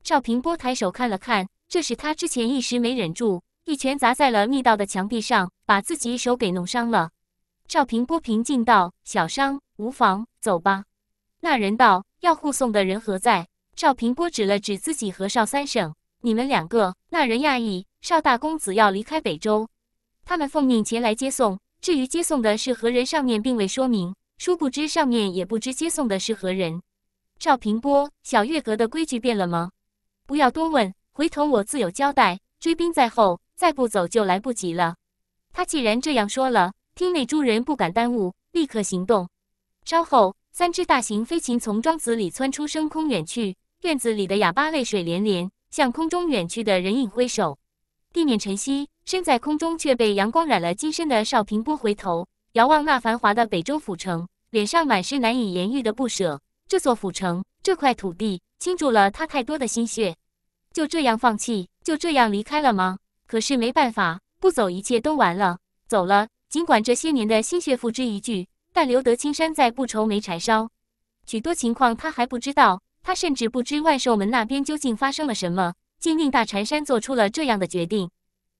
邵平波抬手看了看，这是他之前一时没忍住。一拳砸在了密道的墙壁上，把自己手给弄伤了。赵平波平静道：“小伤无妨，走吧。”那人道：“要护送的人何在？”赵平波指了指自己和邵三省：“你们两个。”那人讶异：“邵大公子要离开北周，他们奉命前来接送。至于接送的是何人，上面并未说明。殊不知上面也不知接送的是何人。”赵平波：“小月阁的规矩变了吗？不要多问，回头我自有交代。追兵在后。”再不走就来不及了。他既然这样说了，厅内诸人不敢耽误，立刻行动。稍后，三只大型飞禽从庄子里窜出，升空远去。院子里的哑巴泪水连连，向空中远去的人影挥手。地面晨曦，身在空中却被阳光染了金身的邵平波回头，遥望那繁华的北周府城，脸上满是难以言喻的不舍。这座府城，这块土地，倾注了他太多的心血。就这样放弃，就这样离开了吗？可是没办法，不走一切都完了。走了，尽管这些年的心血付之一炬，但留得青山在，不愁没柴烧。许多情况他还不知道，他甚至不知万寿门那边究竟发生了什么，竟令大柴山做出了这样的决定。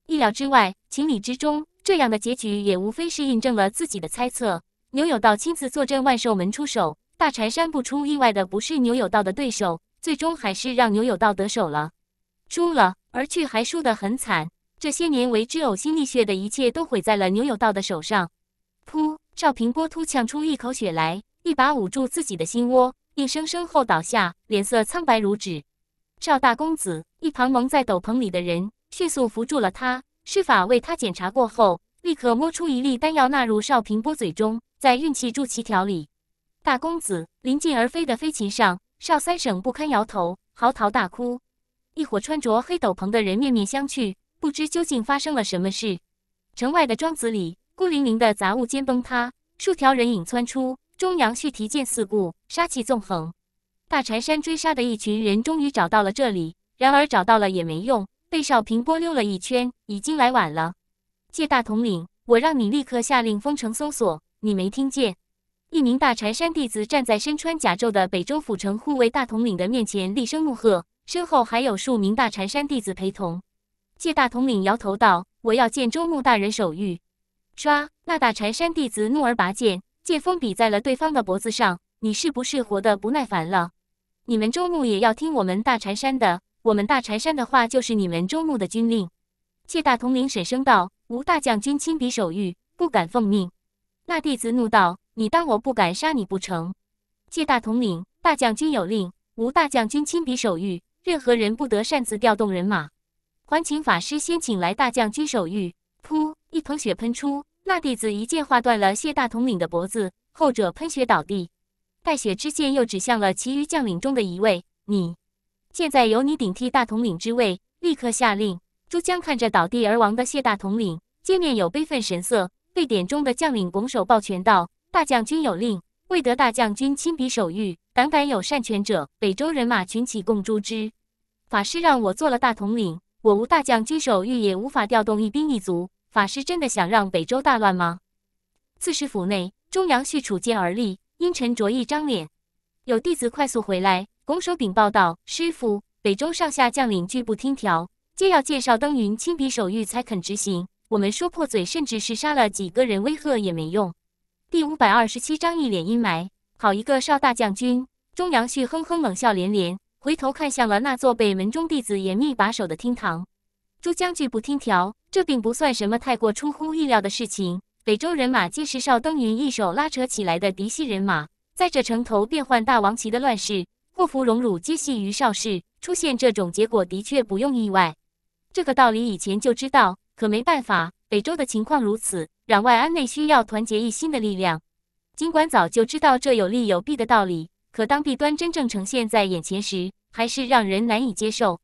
意料之外，情理之中，这样的结局也无非是印证了自己的猜测。牛有道亲自坐镇万寿门出手，大柴山不出意外的不是牛有道的对手，最终还是让牛有道得手了，输了，而去还输得很惨。这些年为之呕心沥血的一切都毁在了牛有道的手上。噗！赵平波突呛出一口血来，一把捂住自己的心窝，硬生生后倒下，脸色苍白如纸。赵大公子一旁蒙在斗篷里的人迅速扶住了他，施法为他检查过后，立刻摸出一粒丹药纳入邵平波嘴中，在运气助其调理。大公子临近而飞的飞禽上，邵三省不堪摇头，嚎啕大哭。一伙穿着黑斗篷的人面面相觑。不知究竟发生了什么事。城外的庄子里，孤零零的杂物间崩塌，数条人影窜出。钟阳旭提剑四顾，杀气纵横。大禅山追杀的一群人终于找到了这里，然而找到了也没用。被少平波溜了一圈，已经来晚了。借大统领，我让你立刻下令封城搜索，你没听见？一名大禅山弟子站在身穿甲胄的北周府城护卫大统领的面前，厉声怒喝，身后还有数名大禅山弟子陪同。谢大统领摇头道：“我要见周牧大人手谕。”唰，那大柴山弟子怒而拔剑，剑锋比在了对方的脖子上。“你是不是活得不耐烦了？你们周牧也要听我们大柴山的？我们大柴山的话就是你们周牧的军令。”谢大统领沈声道：“吴大将军亲笔手谕，不敢奉命。”那弟子怒道：“你当我不敢杀你不成？”谢大统领：“大将军有令，吴大将军亲笔手谕，任何人不得擅自调动人马。”还请法师先请来大将军手谕。噗！一捧血喷出，那弟子一剑划断了谢大统领的脖子，后者喷血倒地。带血之剑又指向了其余将领中的一位：“你，现在由你顶替大统领之位，立刻下令。”朱江看着倒地而亡的谢大统领，见面有悲愤神色，对点中的将领拱手抱拳道：“大将军有令，未得大将军亲笔手谕，胆敢有擅权者，北周人马群起共诛之。”法师让我做了大统领。我无大将，军手谕也无法调动一兵一卒。法师真的想让北周大乱吗？刺史府内，钟阳旭处剑而立，阴沉着一张脸。有弟子快速回来，拱手禀报道：“师傅，北周上下将领拒不听调，皆要介绍登云亲笔手谕才肯执行。我们说破嘴，甚至是杀了几个人威吓也没用。”第五百二十七章，一脸阴霾。好一个少大将军！钟阳旭哼哼冷笑连连。回头看向了那座被门中弟子严密把守的厅堂，朱将军不听调，这并不算什么太过出乎意料的事情。北周人马皆是邵登云一手拉扯起来的嫡系人马，在这城头变换大王旗的乱世，祸福荣辱皆系于邵氏，出现这种结果的确不用意外。这个道理以前就知道，可没办法，北周的情况如此，攘外安内需要团结一心的力量。尽管早就知道这有利有弊的道理。可当弊端真正呈现在眼前时，还是让人难以接受。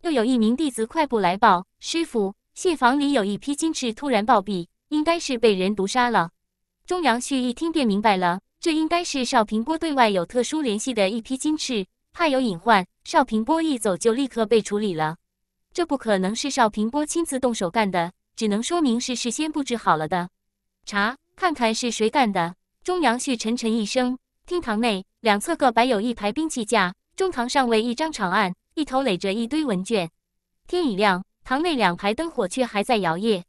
又有一名弟子快步来报：“师傅，谢房里有一批金翅突然暴毙，应该是被人毒杀了。”钟阳旭一听便明白了，这应该是邵平波对外有特殊联系的一批金翅，怕有隐患，邵平波一走就立刻被处理了。这不可能是邵平波亲自动手干的，只能说明是事先布置好了的。查，看看是谁干的。钟阳旭沉沉一声。厅堂内两侧各摆有一排兵器架，中堂上位一张长案，一头垒着一堆文卷。天已亮，堂内两排灯火却还在摇曳。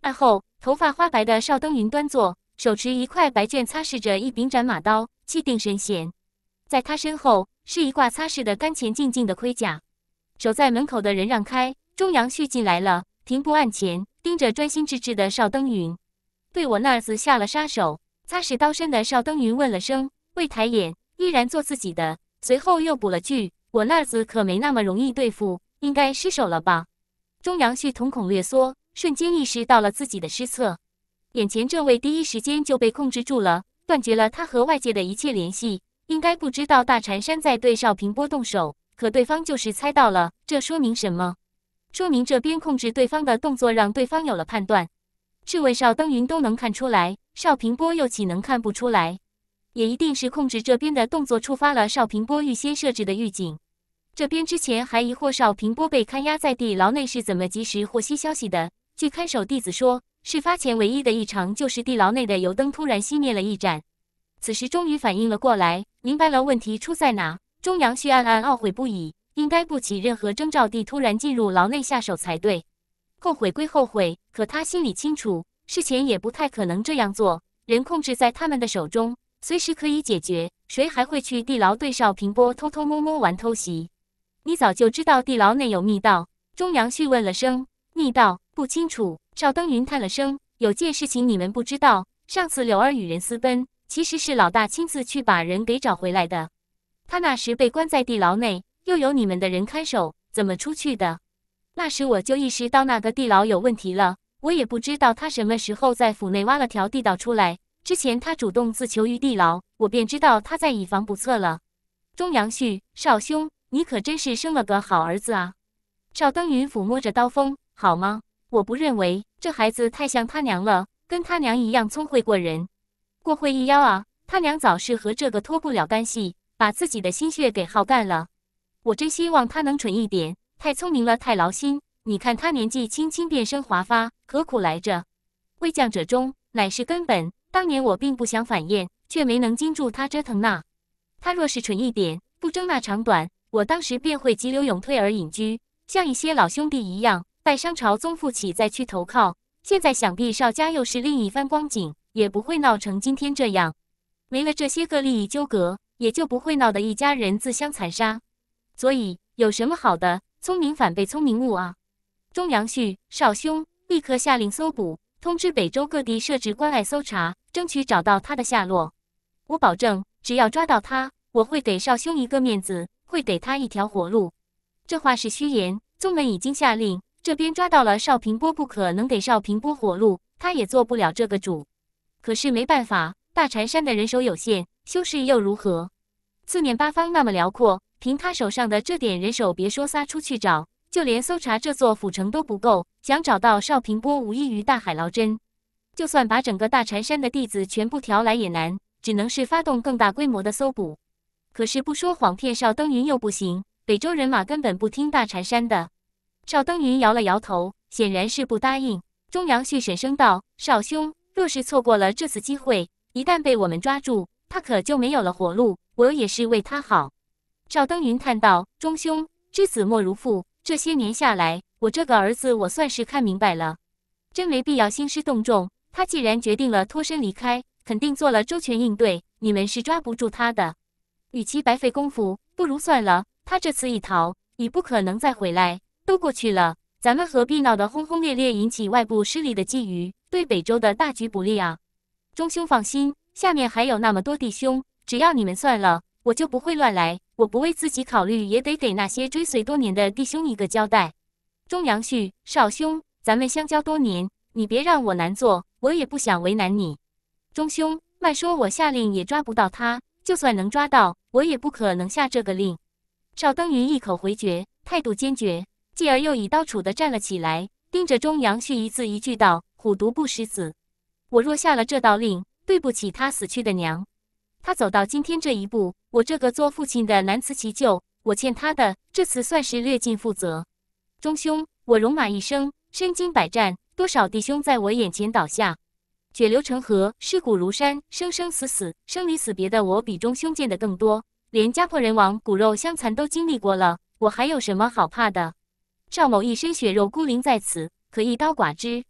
案后，头发花白的邵登云端坐，手持一块白绢擦拭着一柄斩马刀，气定神闲。在他身后是一挂擦拭的干乾净净的盔甲。守在门口的人让开，钟阳旭进来了，停步案前，盯着专心致志的邵登云：“对我那儿子下了杀手。”擦拭刀身的邵登云问了声。未抬眼，依然做自己的。随后又补了句：“我那子可没那么容易对付，应该失手了吧？”钟阳旭瞳孔略缩，瞬间意识到了自己的失策。眼前这位第一时间就被控制住了，断绝了他和外界的一切联系，应该不知道大禅山在对邵平波动手。可对方就是猜到了，这说明什么？说明这边控制对方的动作，让对方有了判断。这卫邵登云都能看出来，邵平波又岂能看不出来？也一定是控制这边的动作触发了邵平波预先设置的预警。这边之前还疑惑邵平波被看押在地牢内是怎么及时获悉消息的。据看守弟子说，事发前唯一的异常就是地牢内的油灯突然熄灭了一盏。此时终于反应了过来，明白了问题出在哪。钟阳旭暗暗懊悔不已，应该不起任何征兆地突然进入牢内下手才对。后悔归后悔，可他心里清楚，事前也不太可能这样做，人控制在他们的手中。随时可以解决，谁还会去地牢对邵平波偷偷摸摸玩偷袭？你早就知道地牢内有密道。钟良旭问了声：“密道不清楚。”邵登云叹了声：“有件事情你们不知道，上次柳儿与人私奔，其实是老大亲自去把人给找回来的。他那时被关在地牢内，又有你们的人看守，怎么出去的？那时我就意识到那个地牢有问题了。我也不知道他什么时候在府内挖了条地道出来。”之前他主动自囚于地牢，我便知道他在以防不测了。钟阳旭，少兄，你可真是生了个好儿子啊！赵登云抚摸着刀锋，好吗？我不认为这孩子太像他娘了，跟他娘一样聪慧过人，过会一妖啊！他娘早是和这个脱不了干系，把自己的心血给耗干了。我真希望他能蠢一点，太聪明了太劳心。你看他年纪轻轻便身华发，何苦来着？为将者忠，乃是根本。当年我并不想反燕，却没能禁住他折腾那。他若是蠢一点，不争那长短，我当时便会急流勇退而隐居，像一些老兄弟一样拜商朝宗父起，再去投靠。现在想必少家又是另一番光景，也不会闹成今天这样。没了这些个利益纠葛，也就不会闹得一家人自相残杀。所以有什么好的？聪明反被聪明误啊！钟阳旭，少兄，立刻下令搜捕，通知北周各地设置关隘搜查。争取找到他的下落，我保证，只要抓到他，我会给少兄一个面子，会给他一条活路。这话是虚言，宗门已经下令，这边抓到了邵平波，不可能给邵平波活路，他也做不了这个主。可是没办法，大柴山的人手有限，修士又如何？四面八方那么辽阔，凭他手上的这点人手，别说撒出去找，就连搜查这座府城都不够，想找到邵平波，无异于大海捞针。就算把整个大禅山的弟子全部调来也难，只能是发动更大规模的搜捕。可是不说谎，骗邵登云又不行。北周人马根本不听大禅山的。邵登云摇了摇头，显然是不答应。钟阳旭沈声道：“少兄，若是错过了这次机会，一旦被我们抓住，他可就没有了活路。我也是为他好。”邵登云叹道：“钟兄，知子莫如父。这些年下来，我这个儿子，我算是看明白了，真没必要兴师动众。”他既然决定了脱身离开，肯定做了周全应对，你们是抓不住他的。与其白费功夫，不如算了。他这次一逃，已不可能再回来，都过去了，咱们何必闹得轰轰烈烈，引起外部势力的觊觎，对北周的大局不利啊！钟兄放心，下面还有那么多弟兄，只要你们算了，我就不会乱来。我不为自己考虑，也得给那些追随多年的弟兄一个交代。钟阳旭，少兄，咱们相交多年，你别让我难做。我也不想为难你，钟兄，慢说，我下令也抓不到他，就算能抓到，我也不可能下这个令。赵登云一口回绝，态度坚决，继而又以刀杵的站了起来，盯着钟阳旭，一字一句道：“虎毒不食子，我若下了这道令，对不起他死去的娘。他走到今天这一步，我这个做父亲的难辞其咎。我欠他的，这次算是略尽负责。钟兄，我戎马一生，身经百战。”多少弟兄在我眼前倒下，血流成河，尸骨如山，生生死死，生离死别的我比中兄见的更多，连家破人亡，骨肉相残都经历过了，我还有什么好怕的？邵某一身血肉孤零在此，可一刀剐之。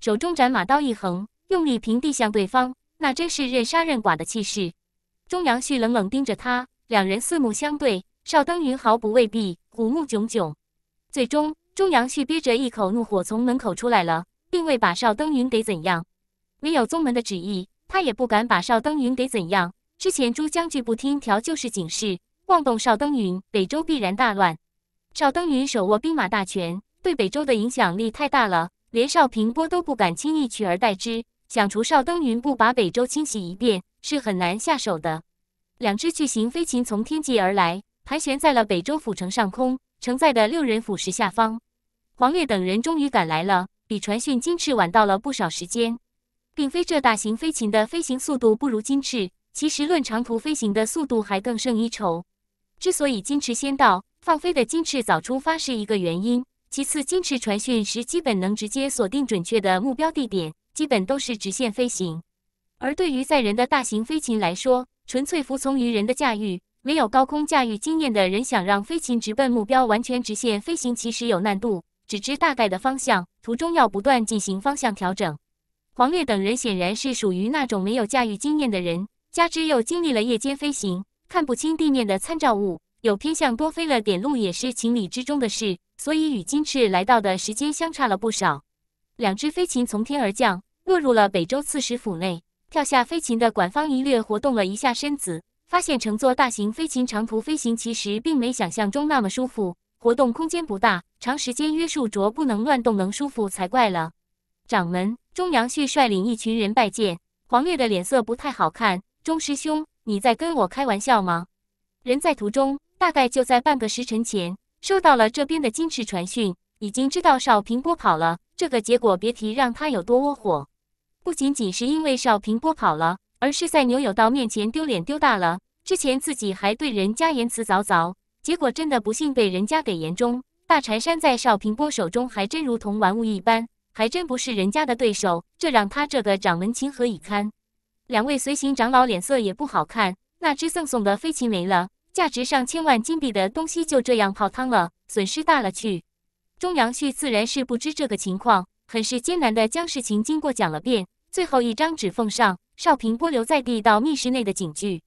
手中斩马刀一横，用力平地向对方，那真是任杀任剐的气势。钟阳旭冷冷盯着他，两人四目相对，邵登云毫不畏避，虎目炯炯。最终，钟阳旭憋着一口怒火从门口出来了。并未把邵登云给怎样，没有宗门的旨意，他也不敢把邵登云给怎样。之前诸将军不听调就是警示，妄动邵登云，北周必然大乱。邵登云手握兵马大权，对北周的影响力太大了，连邵平波都不敢轻易取而代之。想除邵登云，不把北周清洗一遍是很难下手的。两只巨型飞禽从天际而来，盘旋在了北周府城上空，承载的六人府石下方，黄月等人终于赶来了。比传讯金翅晚到了不少时间，并非这大型飞禽的飞行速度不如金翅，其实论长途飞行的速度还更胜一筹。之所以金翅先到，放飞的金翅早出发是一个原因。其次，金翅传讯时基本能直接锁定准确的目标地点，基本都是直线飞行。而对于载人的大型飞禽来说，纯粹服从于人的驾驭，没有高空驾驭经验的人想让飞禽直奔目标完全直线飞行，其实有难度。只知大概的方向，途中要不断进行方向调整。黄略等人显然是属于那种没有驾驭经验的人，加之又经历了夜间飞行，看不清地面的参照物，有偏向多飞了点路也是情理之中的事。所以与金翅来到的时间相差了不少。两只飞禽从天而降，落入了北周刺史府内。跳下飞禽的管方一略活动了一下身子，发现乘坐大型飞禽长途飞行其实并没想象中那么舒服，活动空间不大。长时间约束着，不能乱动，能舒服才怪了。掌门钟阳旭率领一群人拜见黄烈的脸色不太好看。钟师兄，你在跟我开玩笑吗？人在途中，大概就在半个时辰前收到了这边的金池传讯，已经知道邵平波跑了。这个结果别提让他有多窝火。不仅仅是因为邵平波跑了，而是在牛有道面前丢脸丢大了。之前自己还对人家言辞凿凿，结果真的不幸被人家给言中。大柴山在邵平波手中还真如同玩物一般，还真不是人家的对手，这让他这个掌门情何以堪？两位随行长老脸色也不好看，那只赠送的飞禽没了，价值上千万金币的东西就这样泡汤了，损失大了去。钟阳旭自然是不知这个情况，很是艰难的将事情经过讲了遍，最后一张纸奉上。邵平波留在地到密室内的警句，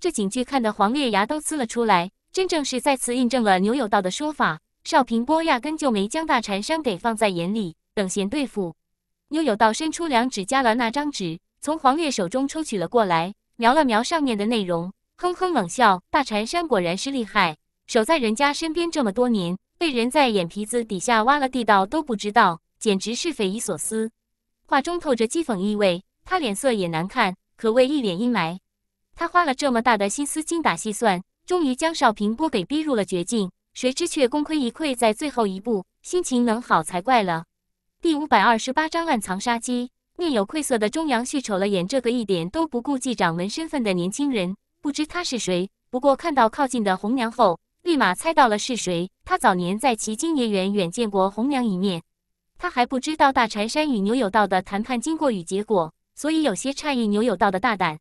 这警句看得黄烈牙都呲了出来，真正是再次印证了牛有道的说法。邵平波压根就没将大禅山给放在眼里，等闲对付。牛有道伸出两指，夹了那张纸，从黄略手中抽取了过来，瞄了瞄上面的内容，哼哼冷笑：“大禅山果然是厉害，守在人家身边这么多年，被人在眼皮子底下挖了地道都不知道，简直是匪夷所思。”话中透着讥讽意味，他脸色也难看，可谓一脸阴霾。他花了这么大的心思，精打细算，终于将邵平波给逼入了绝境。谁知却功亏一篑，在最后一步，心情能好才怪了。第五百二十八章暗藏杀机，面有愧色的钟阳旭瞅了眼这个一点都不顾忌掌门身份的年轻人，不知他是谁。不过看到靠近的红娘后，立马猜到了是谁。他早年在齐金也远远见过红娘一面，他还不知道大柴山与牛有道的谈判经过与结果，所以有些诧异牛有道的大胆。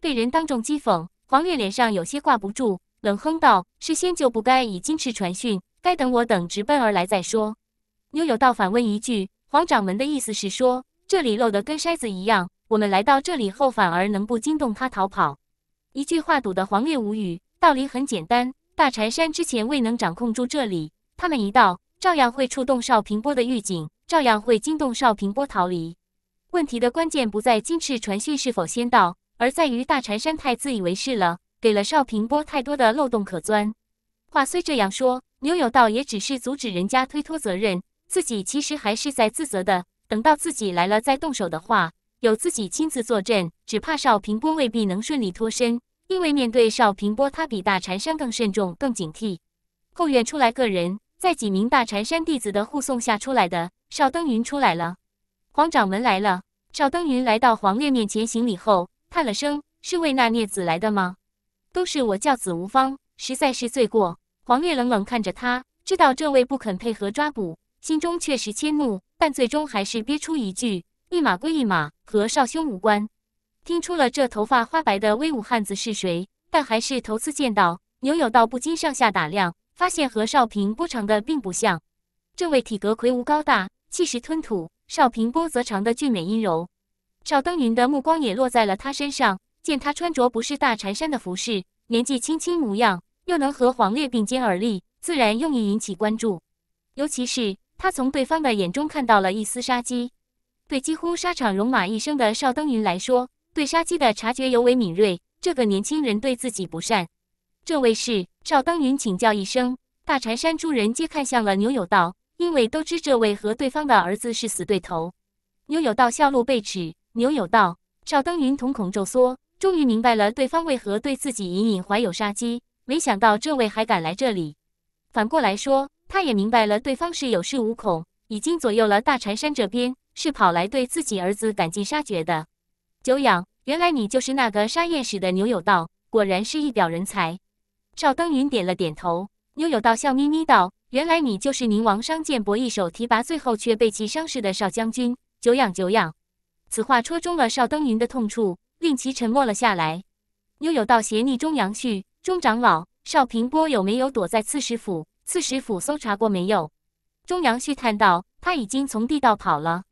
被人当众讥讽，黄月脸上有些挂不住。冷哼道：“事先就不该以金翅传讯，该等我等直奔而来再说。”妞有道反问一句：“黄掌门的意思是说，这里漏得跟筛子一样，我们来到这里后，反而能不惊动他逃跑？”一句话堵得黄烈无语。道理很简单：大柴山之前未能掌控住这里，他们一到，照样会触动少平波的预警，照样会惊动少平波逃离。问题的关键不在金翅传讯是否先到，而在于大柴山太自以为是了。给了邵平波太多的漏洞可钻。话虽这样说，牛有道也只是阻止人家推脱责任，自己其实还是在自责的。等到自己来了再动手的话，有自己亲自坐镇，只怕邵平波未必能顺利脱身。因为面对邵平波，他比大禅山更慎重、更警惕。后院出来个人，在几名大禅山弟子的护送下出来的邵登云出来了。黄掌门来了。邵登云来到黄烈面前行礼后，叹了声：“是为那孽子来的吗？”都是我教子无方，实在是罪过。黄月冷冷看着他，知道这位不肯配合抓捕，心中确实迁怒，但最终还是憋出一句：“一码归一码，和少兄无关。”听出了这头发花白的威武汉子是谁，但还是头次见到。牛有道不禁上下打量，发现和少平波长得并不像。这位体格魁梧高大，气势吞吐；少平波则长得俊美阴柔。赵登云的目光也落在了他身上。见他穿着不是大禅山的服饰，年纪轻轻，模样又能和黄烈并肩而立，自然容易引起关注。尤其是他从对方的眼中看到了一丝杀机。对几乎沙场戎马一生的邵登云来说，对杀机的察觉尤为敏锐。这个年轻人对自己不善。这位是邵登云，请教一声。大禅山诸人皆看向了牛有道，因为都知这位和对方的儿子是死对头。牛有道笑露背齿。牛有道，邵登云瞳孔骤缩。终于明白了对方为何对自己隐隐怀有杀机，没想到这位还敢来这里。反过来说，他也明白了对方是有恃无恐，已经左右了大禅山这边，是跑来对自己儿子赶尽杀绝的。久仰，原来你就是那个杀燕使的牛有道，果然是一表人才。邵登云点了点头。牛有道笑眯眯道：“原来你就是宁王商建博一手提拔，最后却被其伤势的少将军。久仰，久仰。”此话戳中了邵登云的痛处。令其沉默了下来。妞有道：“邪逆中阳旭、中长老邵平波有没有躲在刺史府？刺史府搜查过没有？”中阳旭叹道：“他已经从地道跑了。”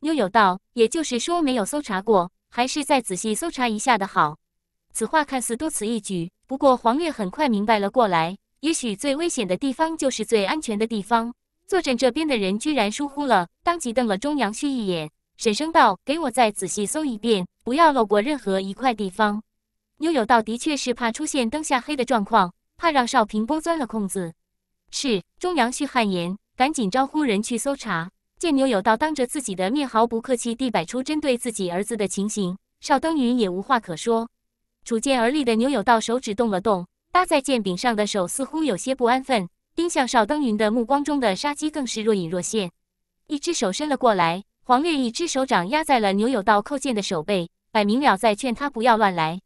妞有道：“也就是说没有搜查过，还是再仔细搜查一下的好。”此话看似多此一举，不过黄月很快明白了过来。也许最危险的地方就是最安全的地方。坐镇这边的人居然疏忽了，当即瞪了中阳旭一眼。沈声道：“给我再仔细搜一遍，不要漏过任何一块地方。”牛有道的确是怕出现灯下黑的状况，怕让邵平波钻了空子。是中阳旭汗颜，赶紧招呼人去搜查。见牛有道当着自己的面毫不客气地摆出针对自己儿子的情形，邵登云也无话可说。处剑而立的牛有道手指动了动，搭在剑柄上的手似乎有些不安分，盯向邵登云的目光中的杀机更是若隐若现。一只手伸了过来。黄烈一只手掌压在了牛有道叩剑的手背，摆明了在劝他不要乱来。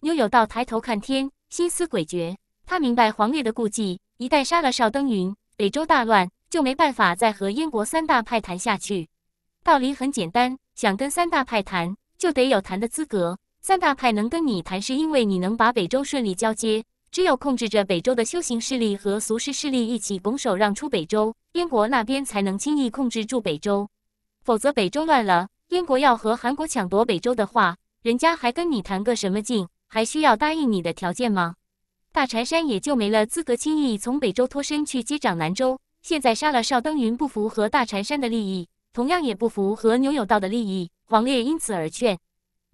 牛有道抬头看天，心思诡谲。他明白黄烈的顾忌，一旦杀了邵登云，北周大乱，就没办法再和燕国三大派谈下去。道理很简单，想跟三大派谈，就得有谈的资格。三大派能跟你谈，是因为你能把北周顺利交接。只有控制着北周的修行势力和俗世势力一起拱手让出北周，燕国那边才能轻易控制住北周。否则北周乱了，燕国要和韩国抢夺北周的话，人家还跟你谈个什么劲？还需要答应你的条件吗？大柴山也就没了资格轻易从北周脱身去接掌南周。现在杀了邵登云，不符合大柴山的利益，同样也不符合牛有道的利益。王烈因此而劝，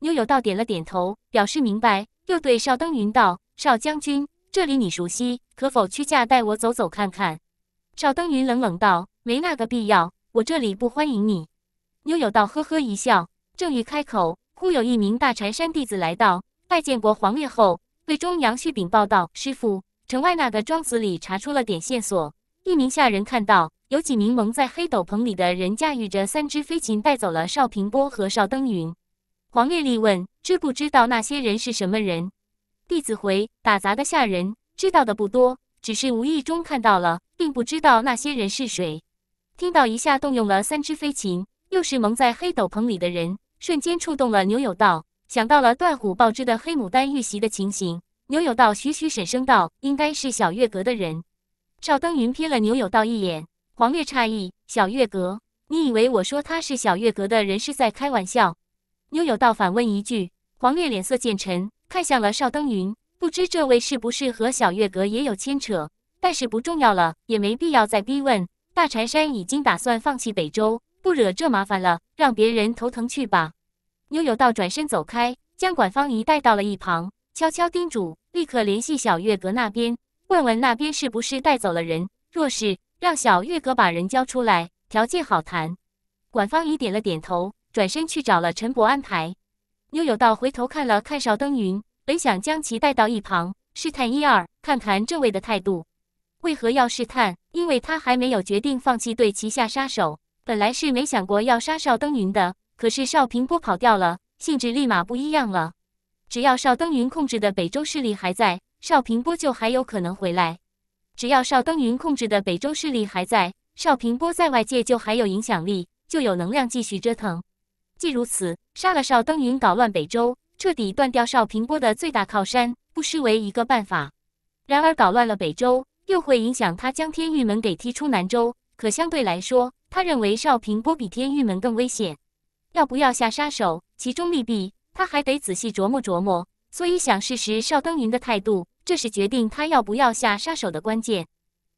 牛有道点了点头，表示明白，又对邵登云道：“邵将军，这里你熟悉，可否屈驾带我走走看看？”邵登云冷冷道：“没那个必要，我这里不欢迎你。”悠有道呵呵一笑，正欲开口，忽有一名大禅山弟子来到，拜见过黄烈后，对中阳旭禀报道：“师傅，城外那个庄子里查出了点线索，一名下人看到有几名蒙在黑斗篷里的人驾驭着三只飞禽带走了邵平波和邵登云。”黄烈立问：“知不知道那些人是什么人？”弟子回：“打杂的下人知道的不多，只是无意中看到了，并不知道那些人是谁。听到一下动用了三只飞禽。”又是蒙在黑斗篷里的人，瞬间触动了牛有道，想到了断虎报之的黑牡丹遇袭的情形。牛有道徐徐沈声道：“应该是小月阁的人。”邵登云瞥了牛有道一眼，黄略诧异：“小月阁？你以为我说他是小月阁的人是在开玩笑？”牛有道反问一句。黄略脸色渐沉，看向了邵登云，不知这位是不是和小月阁也有牵扯。但是不重要了，也没必要再逼问。大柴山已经打算放弃北周。不惹这麻烦了，让别人头疼去吧。牛有道转身走开，将管方仪带到了一旁，悄悄叮嘱：“立刻联系小月阁那边，问问那边是不是带走了人。若是，让小月阁把人交出来，条件好谈。”管方仪点了点头，转身去找了陈伯安排。牛有道回头看了看邵登云，本想将其带到一旁试探一二，看看这位的态度。为何要试探？因为他还没有决定放弃对其下杀手。本来是没想过要杀邵登云的，可是邵平波跑掉了，性质立马不一样了。只要邵登云控制的北周势力还在，邵平波就还有可能回来；只要邵登云控制的北周势力还在，邵平波在外界就还有影响力，就有能量继续折腾。既如此，杀了邵登云，搞乱北周，彻底断掉邵平波的最大靠山，不失为一个办法。然而，搞乱了北周，又会影响他将天域门给踢出南周。可相对来说，他认为少平波比天玉门更危险，要不要下杀手？其中利弊，他还得仔细琢磨琢磨。所以想试试邵登云的态度，这是决定他要不要下杀手的关键。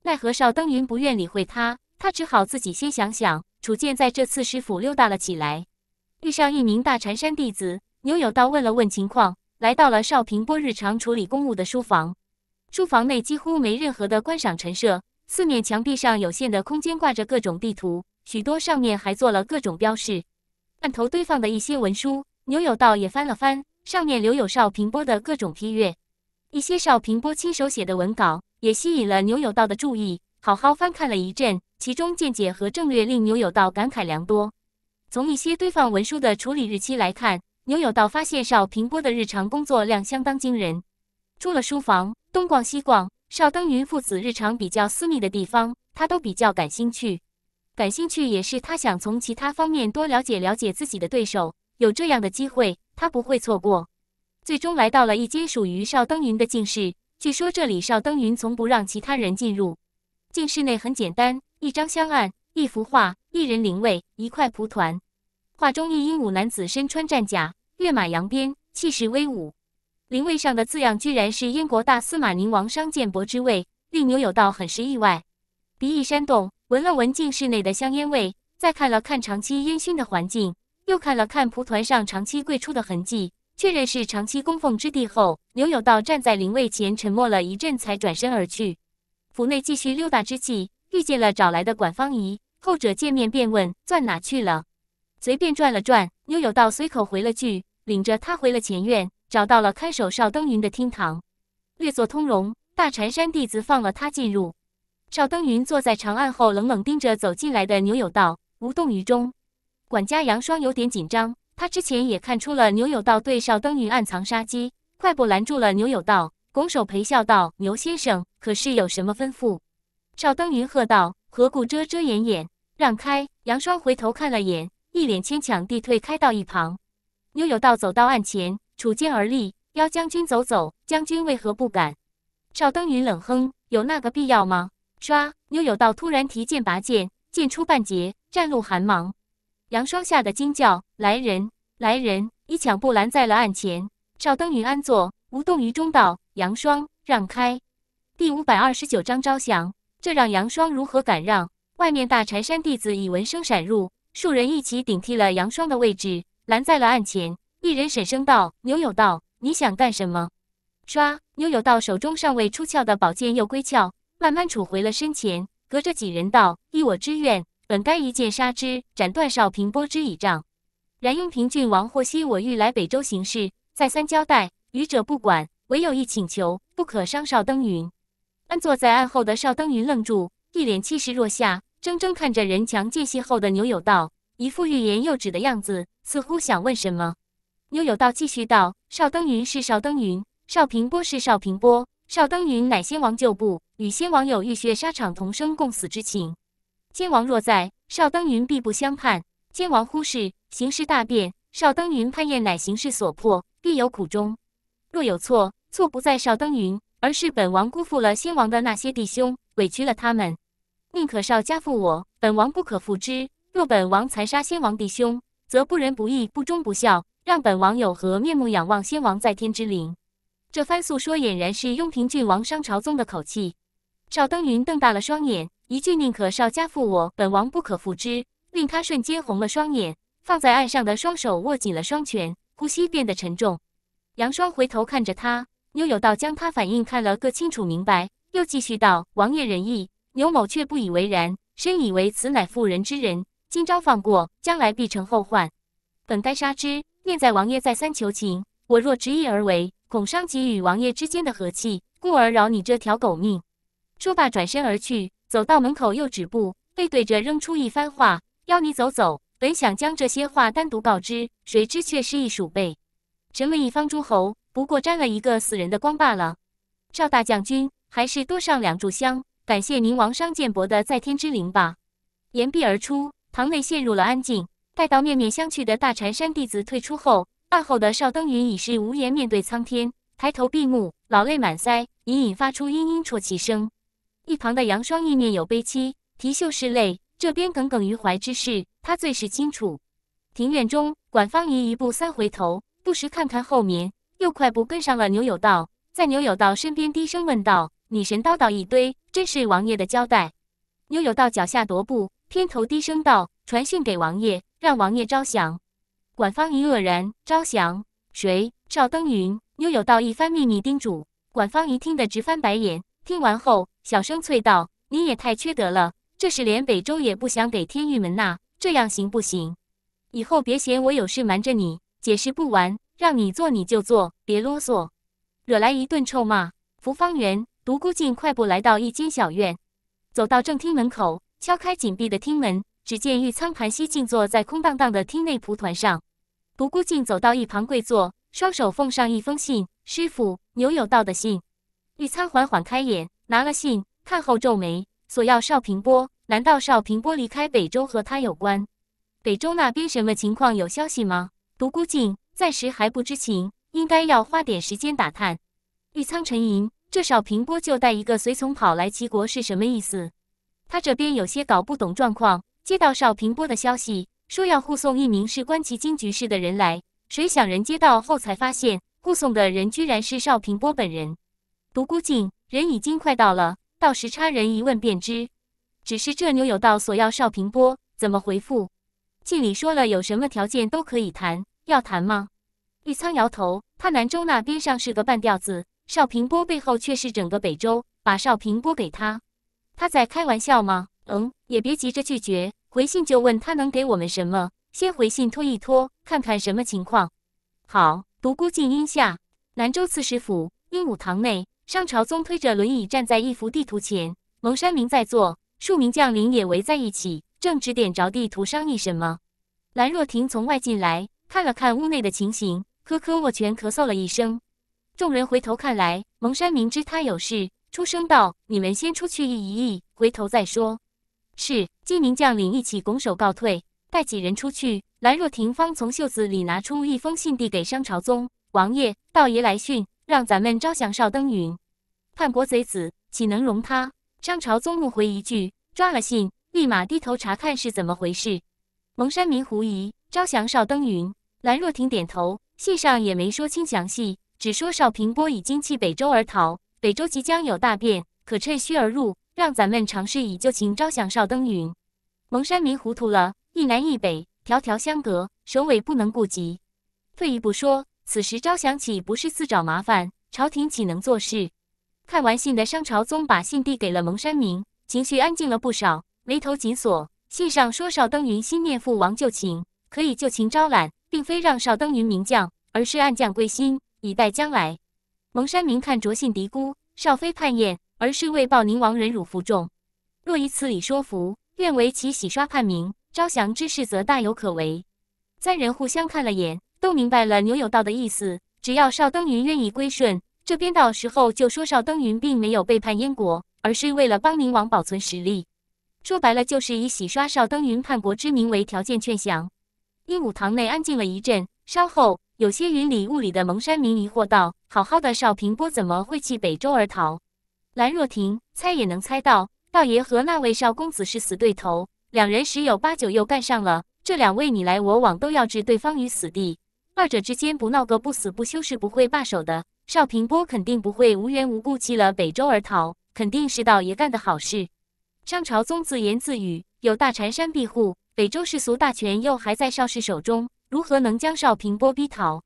奈何邵登云不愿理会他，他只好自己先想想。楚健在这次师府溜达了起来，遇上一名大禅山弟子牛有道，问了问情况，来到了邵平波日常处理公务的书房。书房内几乎没任何的观赏陈设。四面墙壁上有限的空间挂着各种地图，许多上面还做了各种标示。案头堆放的一些文书，牛有道也翻了翻，上面留有邵平波的各种批阅，一些邵平波亲手写的文稿也吸引了牛有道的注意，好好翻看了一阵。其中见解和政略令牛有道感慨良多。从一些堆放文书的处理日期来看，牛有道发现邵平波的日常工作量相当惊人。出了书房，东逛西逛。邵登云父子日常比较私密的地方，他都比较感兴趣。感兴趣也是他想从其他方面多了解了解自己的对手。有这样的机会，他不会错过。最终来到了一间属于邵登云的静室。据说这里邵登云从不让其他人进入。静室内很简单，一张香案，一幅画，一人灵位，一块蒲团。画中一英武男子，身穿战甲，跃马扬鞭，气势威武。灵位上的字样居然是燕国大司马宁王商建伯之位，令牛有道很是意外。鼻翼扇动，闻了闻静室内的香烟味，再看了看长期烟熏的环境，又看了看蒲团上长期跪出的痕迹，确认是长期供奉之地后，牛有道站在灵位前沉默了一阵，才转身而去。府内继续溜达之际，遇见了找来的管方仪，后者见面便问钻哪去了。随便转了转，牛有道随口回了句，领着他回了前院。找到了看守邵登云的厅堂，略作通融，大禅山弟子放了他进入。邵登云坐在长案后，冷冷盯着走进来的牛有道，无动于衷。管家杨双有点紧张，他之前也看出了牛有道对邵登云暗藏杀机，快步拦住了牛有道，拱手陪笑道：“牛先生，可是有什么吩咐？”邵登云喝道：“何故遮遮掩掩？让开！”杨双回头看了眼，一脸牵强地退开到一旁。牛有道走到案前。楚剑而立，邀将军走走。将军为何不敢？赵登云冷哼：“有那个必要吗？”唰，妞有道突然提剑拔剑，剑出半截，战露寒芒。杨双吓得惊叫：“来人！来人！”一抢步拦在了岸前。赵登云安坐，无动于衷道：“杨双，让开。”第五百二十九章招降。这让杨双如何敢让？外面大柴山弟子已闻声闪入，数人一起顶替了杨双的位置，拦在了岸前。一人沈声道：“牛有道，你想干什么？”唰，牛有道手中尚未出鞘的宝剑又归鞘，慢慢杵回了身前，隔着几人道：“依我之愿，本该一剑杀之，斩断少平波之倚仗。然雍平郡王获悉我欲来北周行事，再三交代，愚者不管，唯有一请求，不可伤少登云。”安坐在案后的少登云愣住，一脸气势弱下，怔怔看着人墙间隙后的牛有道，一副欲言又止的样子，似乎想问什么。牛有道继续道：“邵登云是邵登云，邵平波是邵平波。邵登云乃先王旧部，与先王有浴血沙场、同生共死之情。先王若在，邵登云必不相叛。先王忽视，形势大变，邵登云叛变乃形势所迫，必有苦衷。若有错，错不在邵登云，而是本王辜负了先王的那些弟兄，委屈了他们。宁可邵家负我，本王不可负之。若本王残杀先王弟兄，则不仁不义，不忠不孝。”让本王有何面目仰望先王在天之灵？这番诉说俨然是雍平郡王商朝宗的口气。邵登云瞪大了双眼，一句“宁可邵家负我，本王不可负之”，令他瞬间红了双眼，放在岸上的双手握紧了双拳，呼吸变得沉重。杨双回头看着他，牛有道将他反应看了个清楚明白，又继续道：“王爷仁义，牛某却不以为然，深以为此乃妇人之仁。今朝放过，将来必成后患，本该杀之。”现在王爷再三求情，我若执意而为，恐伤及与王爷之间的和气，故而饶你这条狗命。说罢，转身而去，走到门口又止步，背对着，扔出一番话，邀你走走。本想将这些话单独告知，谁知却是一鼠辈。成么一方诸侯，不过沾了一个死人的光罢了。赵大将军，还是多上两炷香，感谢宁王商建伯的在天之灵吧。言毕而出，堂内陷入了安静。待到面面相觑的大禅山弟子退出后，二后的邵登云已是无言面对苍天，抬头闭目，老泪满腮，隐隐发出嘤嘤啜泣声。一旁的杨双亦面有悲戚，提袖拭泪。这边耿耿于怀之事，他最是清楚。庭院中，管方怡一步三回头，不时看看后面，又快步跟上了牛有道，在牛有道身边低声问道：“你神叨叨一堆，真是王爷的交代。”牛有道脚下踱步，偏头低声道：“传讯给王爷。”让王爷招降，管方一愕然。招降？谁？赵登云又有道一番秘密叮嘱。管方一听得直翻白眼。听完后，小声啐道：“你也太缺德了，这是连北周也不想给天域门呐？这样行不行？以后别嫌我有事瞒着你，解释不完，让你做你就做，别啰嗦，惹来一顿臭骂。”福方圆、独孤静快步来到一间小院，走到正厅门口，敲开紧闭的厅门。只见玉苍盘膝静坐在空荡荡的厅内蒲团上，独孤靖走到一旁跪坐，双手奉上一封信。师傅，牛有道的信。玉苍缓缓开眼，拿了信看后皱眉，索要邵平波。难道邵平波离开北周和他有关？北周那边什么情况？有消息吗？独孤靖暂时还不知情，应该要花点时间打探。玉苍沉吟，这邵平波就带一个随从跑来齐国是什么意思？他这边有些搞不懂状况。接到邵平波的消息，说要护送一名事关其金局势的人来。谁想人接到后才发现，护送的人居然是邵平波本人。独孤靖，人已经快到了，到时差人一问便知。只是这牛有道索要邵平波，怎么回复？静里说了，有什么条件都可以谈，要谈吗？玉仓摇头，他南州那边上是个半吊子，邵平波背后却是整个北周，把邵平波给他，他在开玩笑吗？嗯，也别急着拒绝回信，就问他能给我们什么。先回信拖一拖，看看什么情况。好，独孤静音下，兰州刺史府鹦鹉堂内，商朝宗推着轮椅站在一幅地图前，蒙山明在坐，数名将领也围在一起，正指点着地图商议什么。兰若亭从外进来，看了看屋内的情形，磕磕握拳咳嗽了一声。众人回头看来，蒙山明知他有事，出声道：“你们先出去议一议，回头再说。”是，金名将领一起拱手告退，带几人出去。兰若亭方从袖子里拿出一封信，递给商朝宗王爷。道爷来讯，让咱们招降邵登云。叛国贼子，岂能容他？商朝宗怒回一句，抓了信，立马低头查看是怎么回事。蒙山民狐疑，招降邵登云。兰若亭点头，信上也没说清详细，只说邵平波已经弃北周而逃，北周即将有大变，可趁虚而入。让咱们尝试以旧情招降邵登云。蒙山民糊涂了，一南一北，迢迢相隔，首尾不能顾及。退一步说，此时招降岂不是自找麻烦？朝廷岂能做事？看完信的商朝宗把信递给了蒙山民，情绪安静了不少，眉头紧锁。信上说邵登云心念父王旧情，可以旧情招揽，并非让邵登云名将，而是暗将归心，以待将来。蒙山民看着信嘀咕：邵飞叛燕。而是为报宁王忍辱负重，若以此理说服，愿为其洗刷叛名、招降之事，则大有可为。三人互相看了眼，都明白了牛有道的意思。只要邵登云愿意归顺，这边到时候就说邵登云并没有背叛燕国，而是为了帮宁王保存实力。说白了，就是以洗刷邵登云叛国之名为条件劝降。鹦鹉堂内安静了一阵，稍后，有些云里雾里的蒙山民疑惑道：“好好的邵平波怎么会弃北周而逃？”兰若亭猜也能猜到，道爷和那位少公子是死对头，两人十有八九又干上了。这两位你来我往，都要置对方于死地，二者之间不闹个不死不休是不会罢手的。邵平波肯定不会无缘无故弃了北周而逃，肯定是道爷干的好事。商朝宗自言自语：“有大禅山庇护，北周世俗大权又还在邵氏手中，如何能将邵平波逼逃？”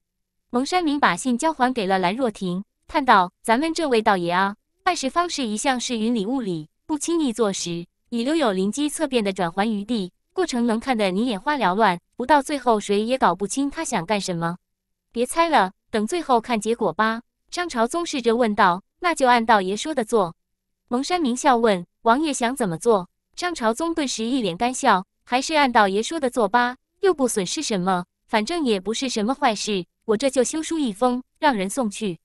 蒙山明把信交还给了兰若亭，叹道：“咱们这位道爷啊。”办事方式一向是云里雾里，不轻易坐实，以留有临机策变的转圜余地。过程能看得你眼花缭乱，不到最后谁也搞不清他想干什么。别猜了，等最后看结果吧。张朝宗试着问道：“那就按道爷说的做。”蒙山明笑问：“王爷想怎么做？”张朝宗顿时一脸干笑：“还是按道爷说的做吧，又不损失什么，反正也不是什么坏事。我这就修书一封，让人送去。”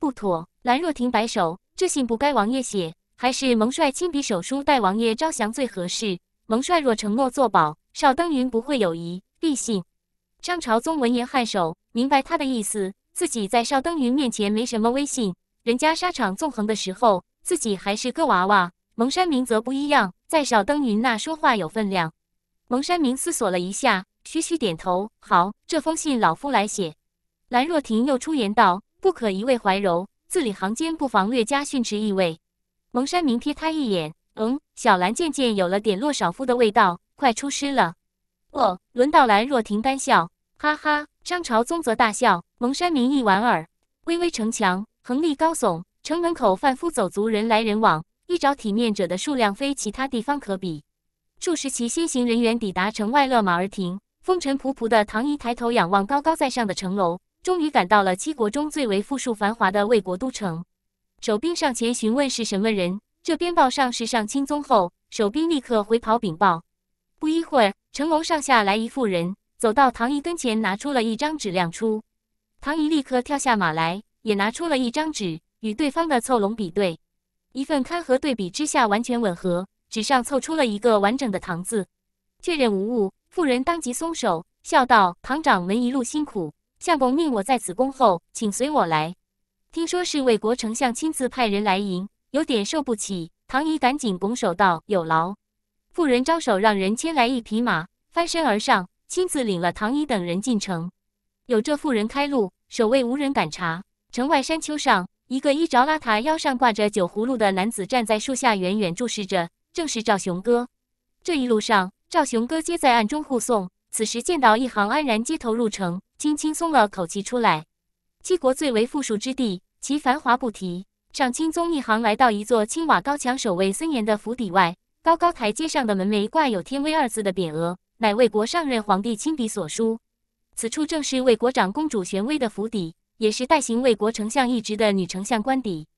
不妥，兰若亭摆手。这信不该王爷写，还是蒙帅亲笔手书，代王爷招降最合适。蒙帅若承诺作保，邵登云不会有疑，必信。张朝宗闻言颔首，明白他的意思，自己在邵登云面前没什么威信，人家沙场纵横的时候，自己还是个娃娃。蒙山明则不一样，在邵登云那说话有分量。蒙山明思索了一下，徐徐点头：“好，这封信老夫来写。”兰若亭又出言道：“不可一味怀柔。”字里行间不妨略加训斥意味。蒙山明瞥他一眼，嗯，小兰渐渐有了点落少夫的味道，快出师了。哦，轮到兰若亭干笑，哈哈。商朝宗则大笑，蒙山明一莞尔，巍巍城墙，横立高耸，城门口贩夫走卒人来人往，衣着体面者的数量非其他地方可比。数十骑先行人员抵达城外勒马而停，风尘仆仆的唐怡抬头仰望高高在上的城楼。终于赶到了七国中最为富庶繁华的魏国都城，守兵上前询问是什么人。这边报上是上清宗后，守兵立刻回跑禀报。不一会儿，城龙上下来一妇人，走到唐仪跟前，拿出了一张纸亮出。唐仪立刻跳下马来，也拿出了一张纸，与对方的凑拢比对。一份勘核对比之下完全吻合，纸上凑出了一个完整的“唐”字。确认无误，妇人当即松手，笑道：“唐掌门一路辛苦。”相公命我在此恭候，请随我来。听说是魏国丞相亲自派人来迎，有点受不起。唐仪赶紧拱手道：“有劳。”妇人招手让人牵来一匹马，翻身而上，亲自领了唐仪等人进城。有这妇人开路，守卫无人敢查。城外山丘上，一个衣着邋遢、腰上挂着酒葫芦的男子站在树下，远远注视着，正是赵雄哥。这一路上，赵雄哥皆在暗中护送。此时见到一行安然接头入城，轻轻松了口气出来。七国最为富庶之地，其繁华不提。上清宗一行来到一座青瓦高墙、守卫森严的府邸外，高高台阶上的门楣挂有“天威”二字的匾额，乃魏国上任皇帝亲笔所书。此处正是魏国长公主玄威的府邸，也是代行魏国丞相一职的女丞相官邸。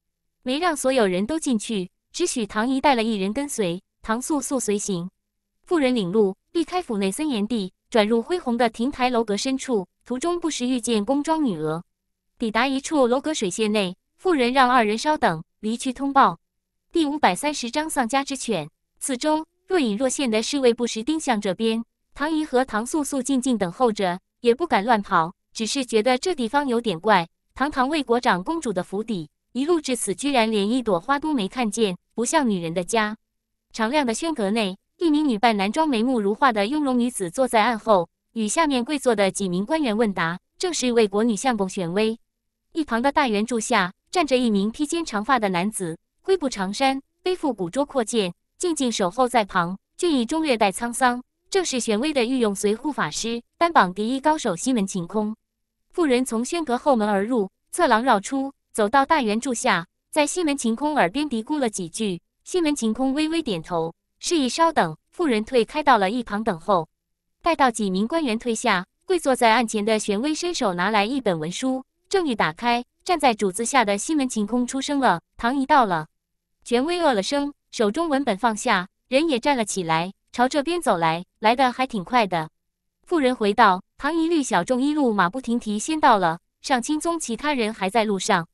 没让所有人都进去，只许唐仪带了一人跟随，唐素素随行，妇人领路。避开府内森严地，转入恢宏的亭台楼阁深处，途中不时遇见宫装女娥。抵达一处楼阁水榭内，妇人让二人稍等，离去通报。第五百三十章丧家之犬。此中若隐若现的侍卫不时盯向这边，唐姨和唐素素静静等候着，也不敢乱跑，只是觉得这地方有点怪。堂堂魏国长公主的府邸，一路至此居然连一朵花都没看见，不像女人的家。敞亮的轩阁内。一名女扮男装、眉目如画的雍容女子坐在案后，与下面跪坐的几名官员问答。正是魏国女相公玄威。一旁的大圆柱下站着一名披肩长发的男子，灰布长衫，背负古拙阔剑，静静守候在旁，俊逸中略带沧桑。正是玄威的御用随护法师，单榜第一高手西门晴空。妇人从轩阁后门而入，侧廊绕出，走到大圆柱下，在西门晴空耳边嘀咕了几句。西门晴空微微点头。示意稍等，妇人退开到了一旁等候。待到几名官员退下，跪坐在案前的玄威伸手拿来一本文书，正欲打开，站在主子下的西门晴空出声了：“唐怡到了。”玄威饿了声，手中文本放下，人也站了起来，朝这边走来。来的还挺快的。妇人回道：“唐怡绿小众一路马不停蹄，先到了。上清宗其他人还在路上。”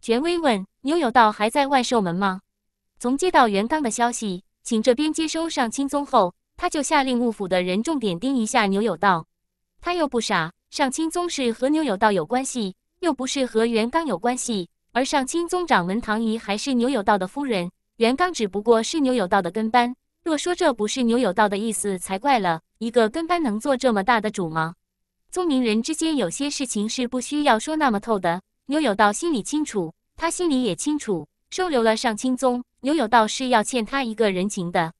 玄威问：“牛有道还在万寿门吗？”“从接到袁刚的消息。”请这边接收上清宗后，他就下令幕府的人重点盯一下牛有道。他又不傻，上清宗是和牛有道有关系，又不是和袁刚有关系。而上清宗掌门唐仪还是牛有道的夫人，袁刚只不过是牛有道的跟班。若说这不是牛有道的意思，才怪了。一个跟班能做这么大的主吗？聪明人之间有些事情是不需要说那么透的。牛有道心里清楚，他心里也清楚，收留了上清宗。牛有道是要欠他一个人情的。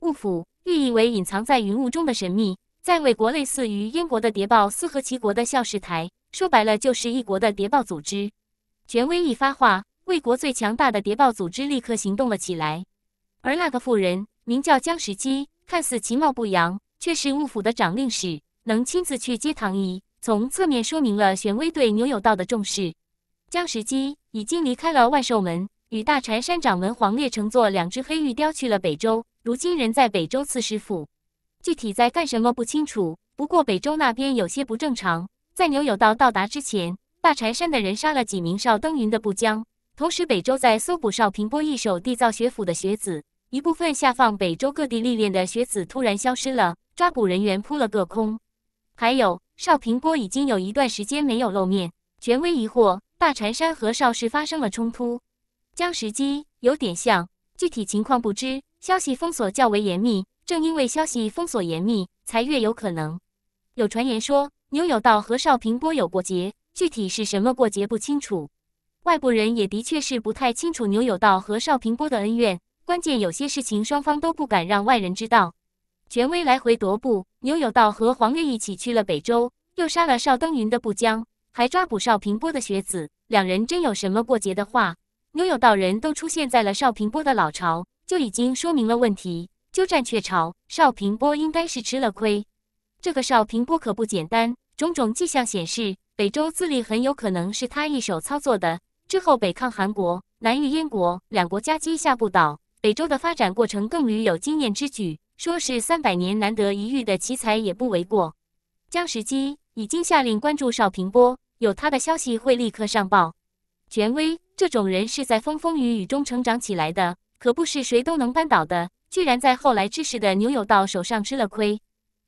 雾府寓意为隐藏在云雾中的神秘，在魏国类似于燕国的谍报司和齐国的校士台，说白了就是一国的谍报组织。权威一发话，魏国最强大的谍报组织立刻行动了起来。而那个妇人名叫姜时基，看似其貌不扬，却是雾府的掌令使，能亲自去接唐仪，从侧面说明了玄威对牛有道的重视。姜时基已经离开了万寿门。与大柴山掌门黄烈乘坐两只黑玉雕去了北周，如今人在北周刺史府，具体在干什么不清楚。不过北周那边有些不正常，在牛有道到达之前，大柴山的人杀了几名少登云的部将。同时，北周在搜捕少平波一手缔造学府的学子，一部分下放北周各地历练的学子突然消失了，抓捕人员扑了个空。还有，少平波已经有一段时间没有露面，权威疑惑大柴山和邵氏发生了冲突。将时机有点像，具体情况不知，消息封锁较为严密。正因为消息封锁严密，才越有可能。有传言说牛有道和邵平波有过节，具体是什么过节不清楚。外部人也的确是不太清楚牛有道和邵平波的恩怨。关键有些事情双方都不敢让外人知道。权威来回踱步，牛有道和黄月一起去了北周，又杀了邵登云的部将，还抓捕邵平波的学子。两人真有什么过节的话？牛有道人都出现在了邵平波的老巢，就已经说明了问题。鸠占鹊巢，邵平波应该是吃了亏。这个邵平波可不简单，种种迹象显示，北周自立很有可能是他一手操作的。之后北抗韩国，南御燕国，两国夹击下不倒，北周的发展过程更屡有经验之举，说是三百年难得一遇的奇才也不为过。江石基已经下令关注邵平波，有他的消息会立刻上报权威。这种人是在风风雨雨中成长起来的，可不是谁都能扳倒的。居然在后来知识的牛有道手上吃了亏，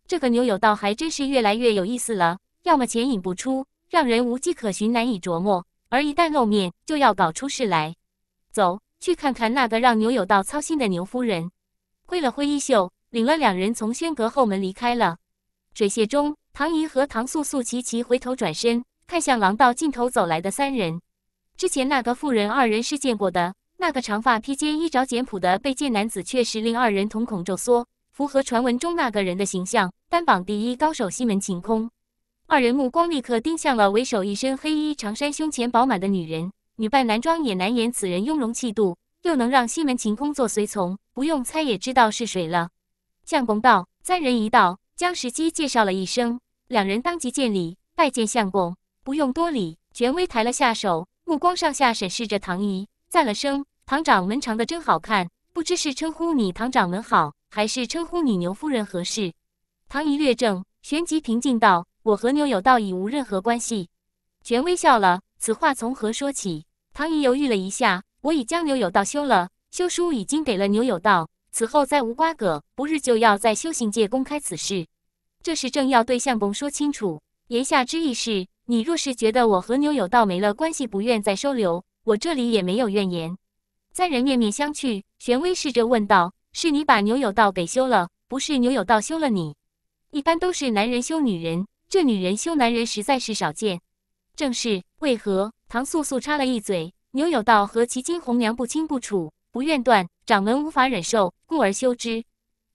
这个牛有道还真是越来越有意思了。要么钱引不出，让人无迹可寻，难以琢磨；而一旦露面，就要搞出事来。走去看看那个让牛有道操心的牛夫人，挥了挥衣袖，领了两人从轩阁后门离开了。水榭中，唐姨和唐素素齐齐回头转身，看向廊道尽头走来的三人。之前那个妇人，二人是见过的。那个长发披肩、衣着简朴的背剑男子，确实令二人瞳孔骤缩，符合传闻中那个人的形象。单榜第一高手西门晴空，二人目光立刻盯向了为首一身黑衣长衫、胸前饱满的女人。女扮男装也难掩此人雍容气度，又能让西门晴空做随从，不用猜也知道是谁了。相公道，三人一道将时机介绍了一声，两人当即见礼拜见相公。不用多礼，权威抬了下手。目光上下审视着唐姨，赞了声：“唐掌门长得真好看，不知是称呼你唐掌门好，还是称呼你牛夫人合适？”唐姨略怔，旋即平静道：“我和牛有道已无任何关系。”权威笑了：“此话从何说起？”唐姨犹豫了一下：“我已将牛有道休了，休书已经给了牛有道，此后再无瓜葛。不日就要在修行界公开此事，这时正要对相公说清楚。”言下之意是。你若是觉得我和牛有道没了关系，不愿再收留我，这里也没有怨言。三人面面相觑，玄威试着问道：“是你把牛有道给休了，不是牛有道休了你？一般都是男人休女人，这女人休男人实在是少见。”正是，为何？唐素素插了一嘴：“牛有道和齐金红娘不清不楚，不愿断，掌门无法忍受，故而休之。”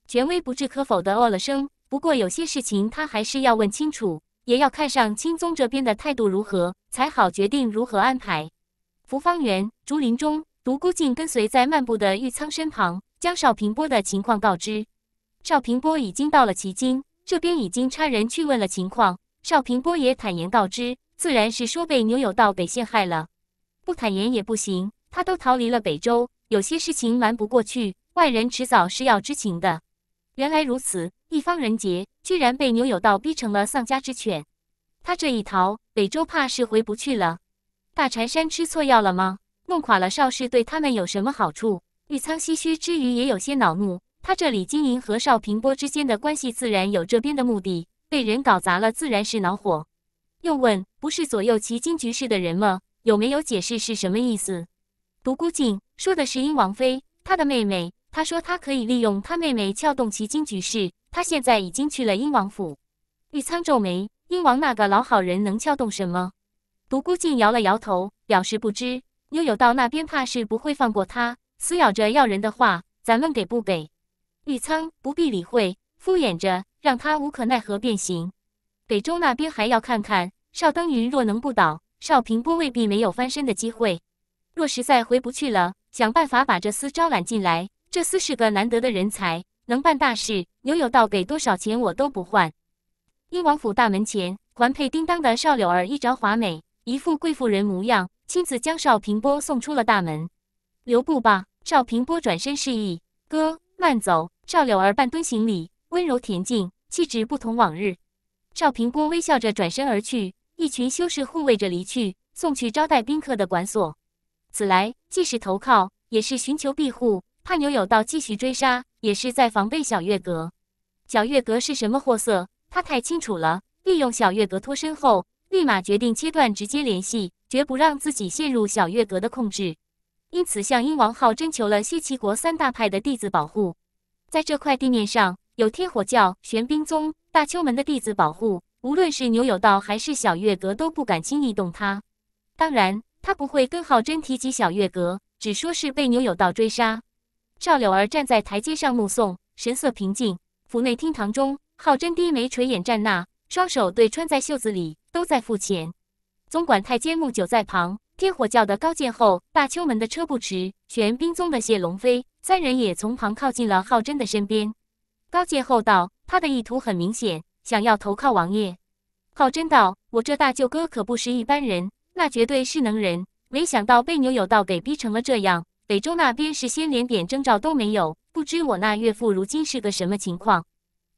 玄威不置可否的哦了声，不过有些事情他还是要问清楚。也要看上青宗这边的态度如何，才好决定如何安排。福方园竹林中，独孤靖跟随在漫步的玉苍身旁，将邵平波的情况告知。邵平波已经到了齐京，这边已经差人去问了情况。邵平波也坦言告知，自然是说被牛有道给陷害了。不坦言也不行，他都逃离了北周，有些事情瞒不过去，外人迟早是要知情的。原来如此，一方人杰。居然被牛有道逼成了丧家之犬，他这一逃，北周怕是回不去了。大柴山吃错药了吗？弄垮了少氏对他们有什么好处？玉苍唏嘘之余也有些恼怒，他这里经营和少平波之间的关系，自然有这边的目的，被人搞砸了，自然是恼火。又问，不是左右齐金局势的人吗？有没有解释是什么意思？独孤靖说的是英王妃，他的妹妹。他说：“他可以利用他妹妹撬动奇经局势。他现在已经去了英王府。”玉苍皱眉：“英王那个老好人能撬动什么？”独孤靖摇了摇头，表示不知。妞友到那边怕是不会放过他，撕咬着要人的话：“咱们给不给？”玉苍不必理会，敷衍着让他无可奈何便行。北周那边还要看看，邵登云若能不倒，邵平波未必没有翻身的机会。若实在回不去了，想办法把这厮招揽进来。这厮是个难得的人才，能办大事。牛有道给多少钱，我都不换。英王府大门前，环佩叮当的少柳儿衣着华美，一副贵妇人模样，亲自将邵平波送出了大门。留步吧！邵平波转身示意：“哥，慢走。”邵柳儿半蹲行礼，温柔恬静，气质不同往日。邵平波微笑着转身而去，一群修士护卫着离去，送去招待宾客的馆所。此来既是投靠，也是寻求庇护。怕牛有道继续追杀，也是在防备小月阁。小月阁是什么货色？他太清楚了。利用小月阁脱身后，立马决定切断直接联系，绝不让自己陷入小月阁的控制。因此，向英王号征求了西岐国三大派的弟子保护。在这块地面上，有天火教、玄冰宗、大丘门的弟子保护。无论是牛有道还是小月阁，都不敢轻易动他。当然，他不会跟浩真提及小月阁，只说是被牛有道追杀。赵柳儿站在台阶上目送，神色平静。府内厅堂中，浩真低眉垂眼站那，双手对穿在袖子里，都在腹前。总管太监穆九在旁，天火教的高见后，大秋门的车不迟，玄冰宗的谢龙飞三人也从旁靠近了浩真的身边。高见后道：“他的意图很明显，想要投靠王爷。”浩真道：“我这大舅哥可不是一般人，那绝对是能人。没想到被牛有道给逼成了这样。”北周那边事先连点征兆都没有，不知我那岳父如今是个什么情况。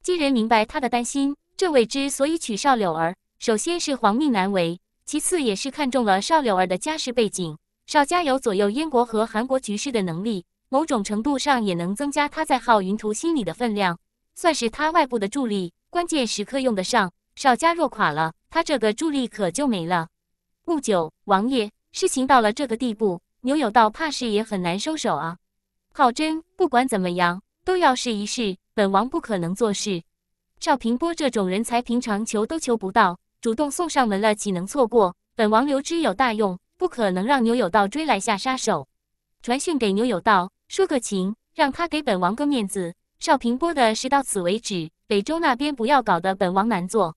姬人明白他的担心，这位之所以娶少柳儿，首先是皇命难违，其次也是看中了少柳儿的家世背景。少家有左右燕国和韩国局势的能力，某种程度上也能增加他在浩云图心里的分量，算是他外部的助力，关键时刻用得上。少家若垮了，他这个助力可就没了。不久，王爷，事情到了这个地步。牛有道怕是也很难收手啊！浩真，不管怎么样都要试一试。本王不可能做事。赵平波这种人才，平常求都求不到，主动送上门了，岂能错过？本王留之有大用，不可能让牛有道追来下杀手。传讯给牛有道，说个情，让他给本王个面子。邵平波的事到此为止，北周那边不要搞得本王难做。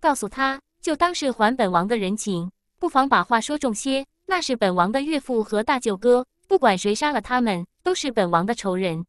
告诉他，就当是还本王的人情，不妨把话说重些。那是本王的岳父和大舅哥，不管谁杀了他们，都是本王的仇人。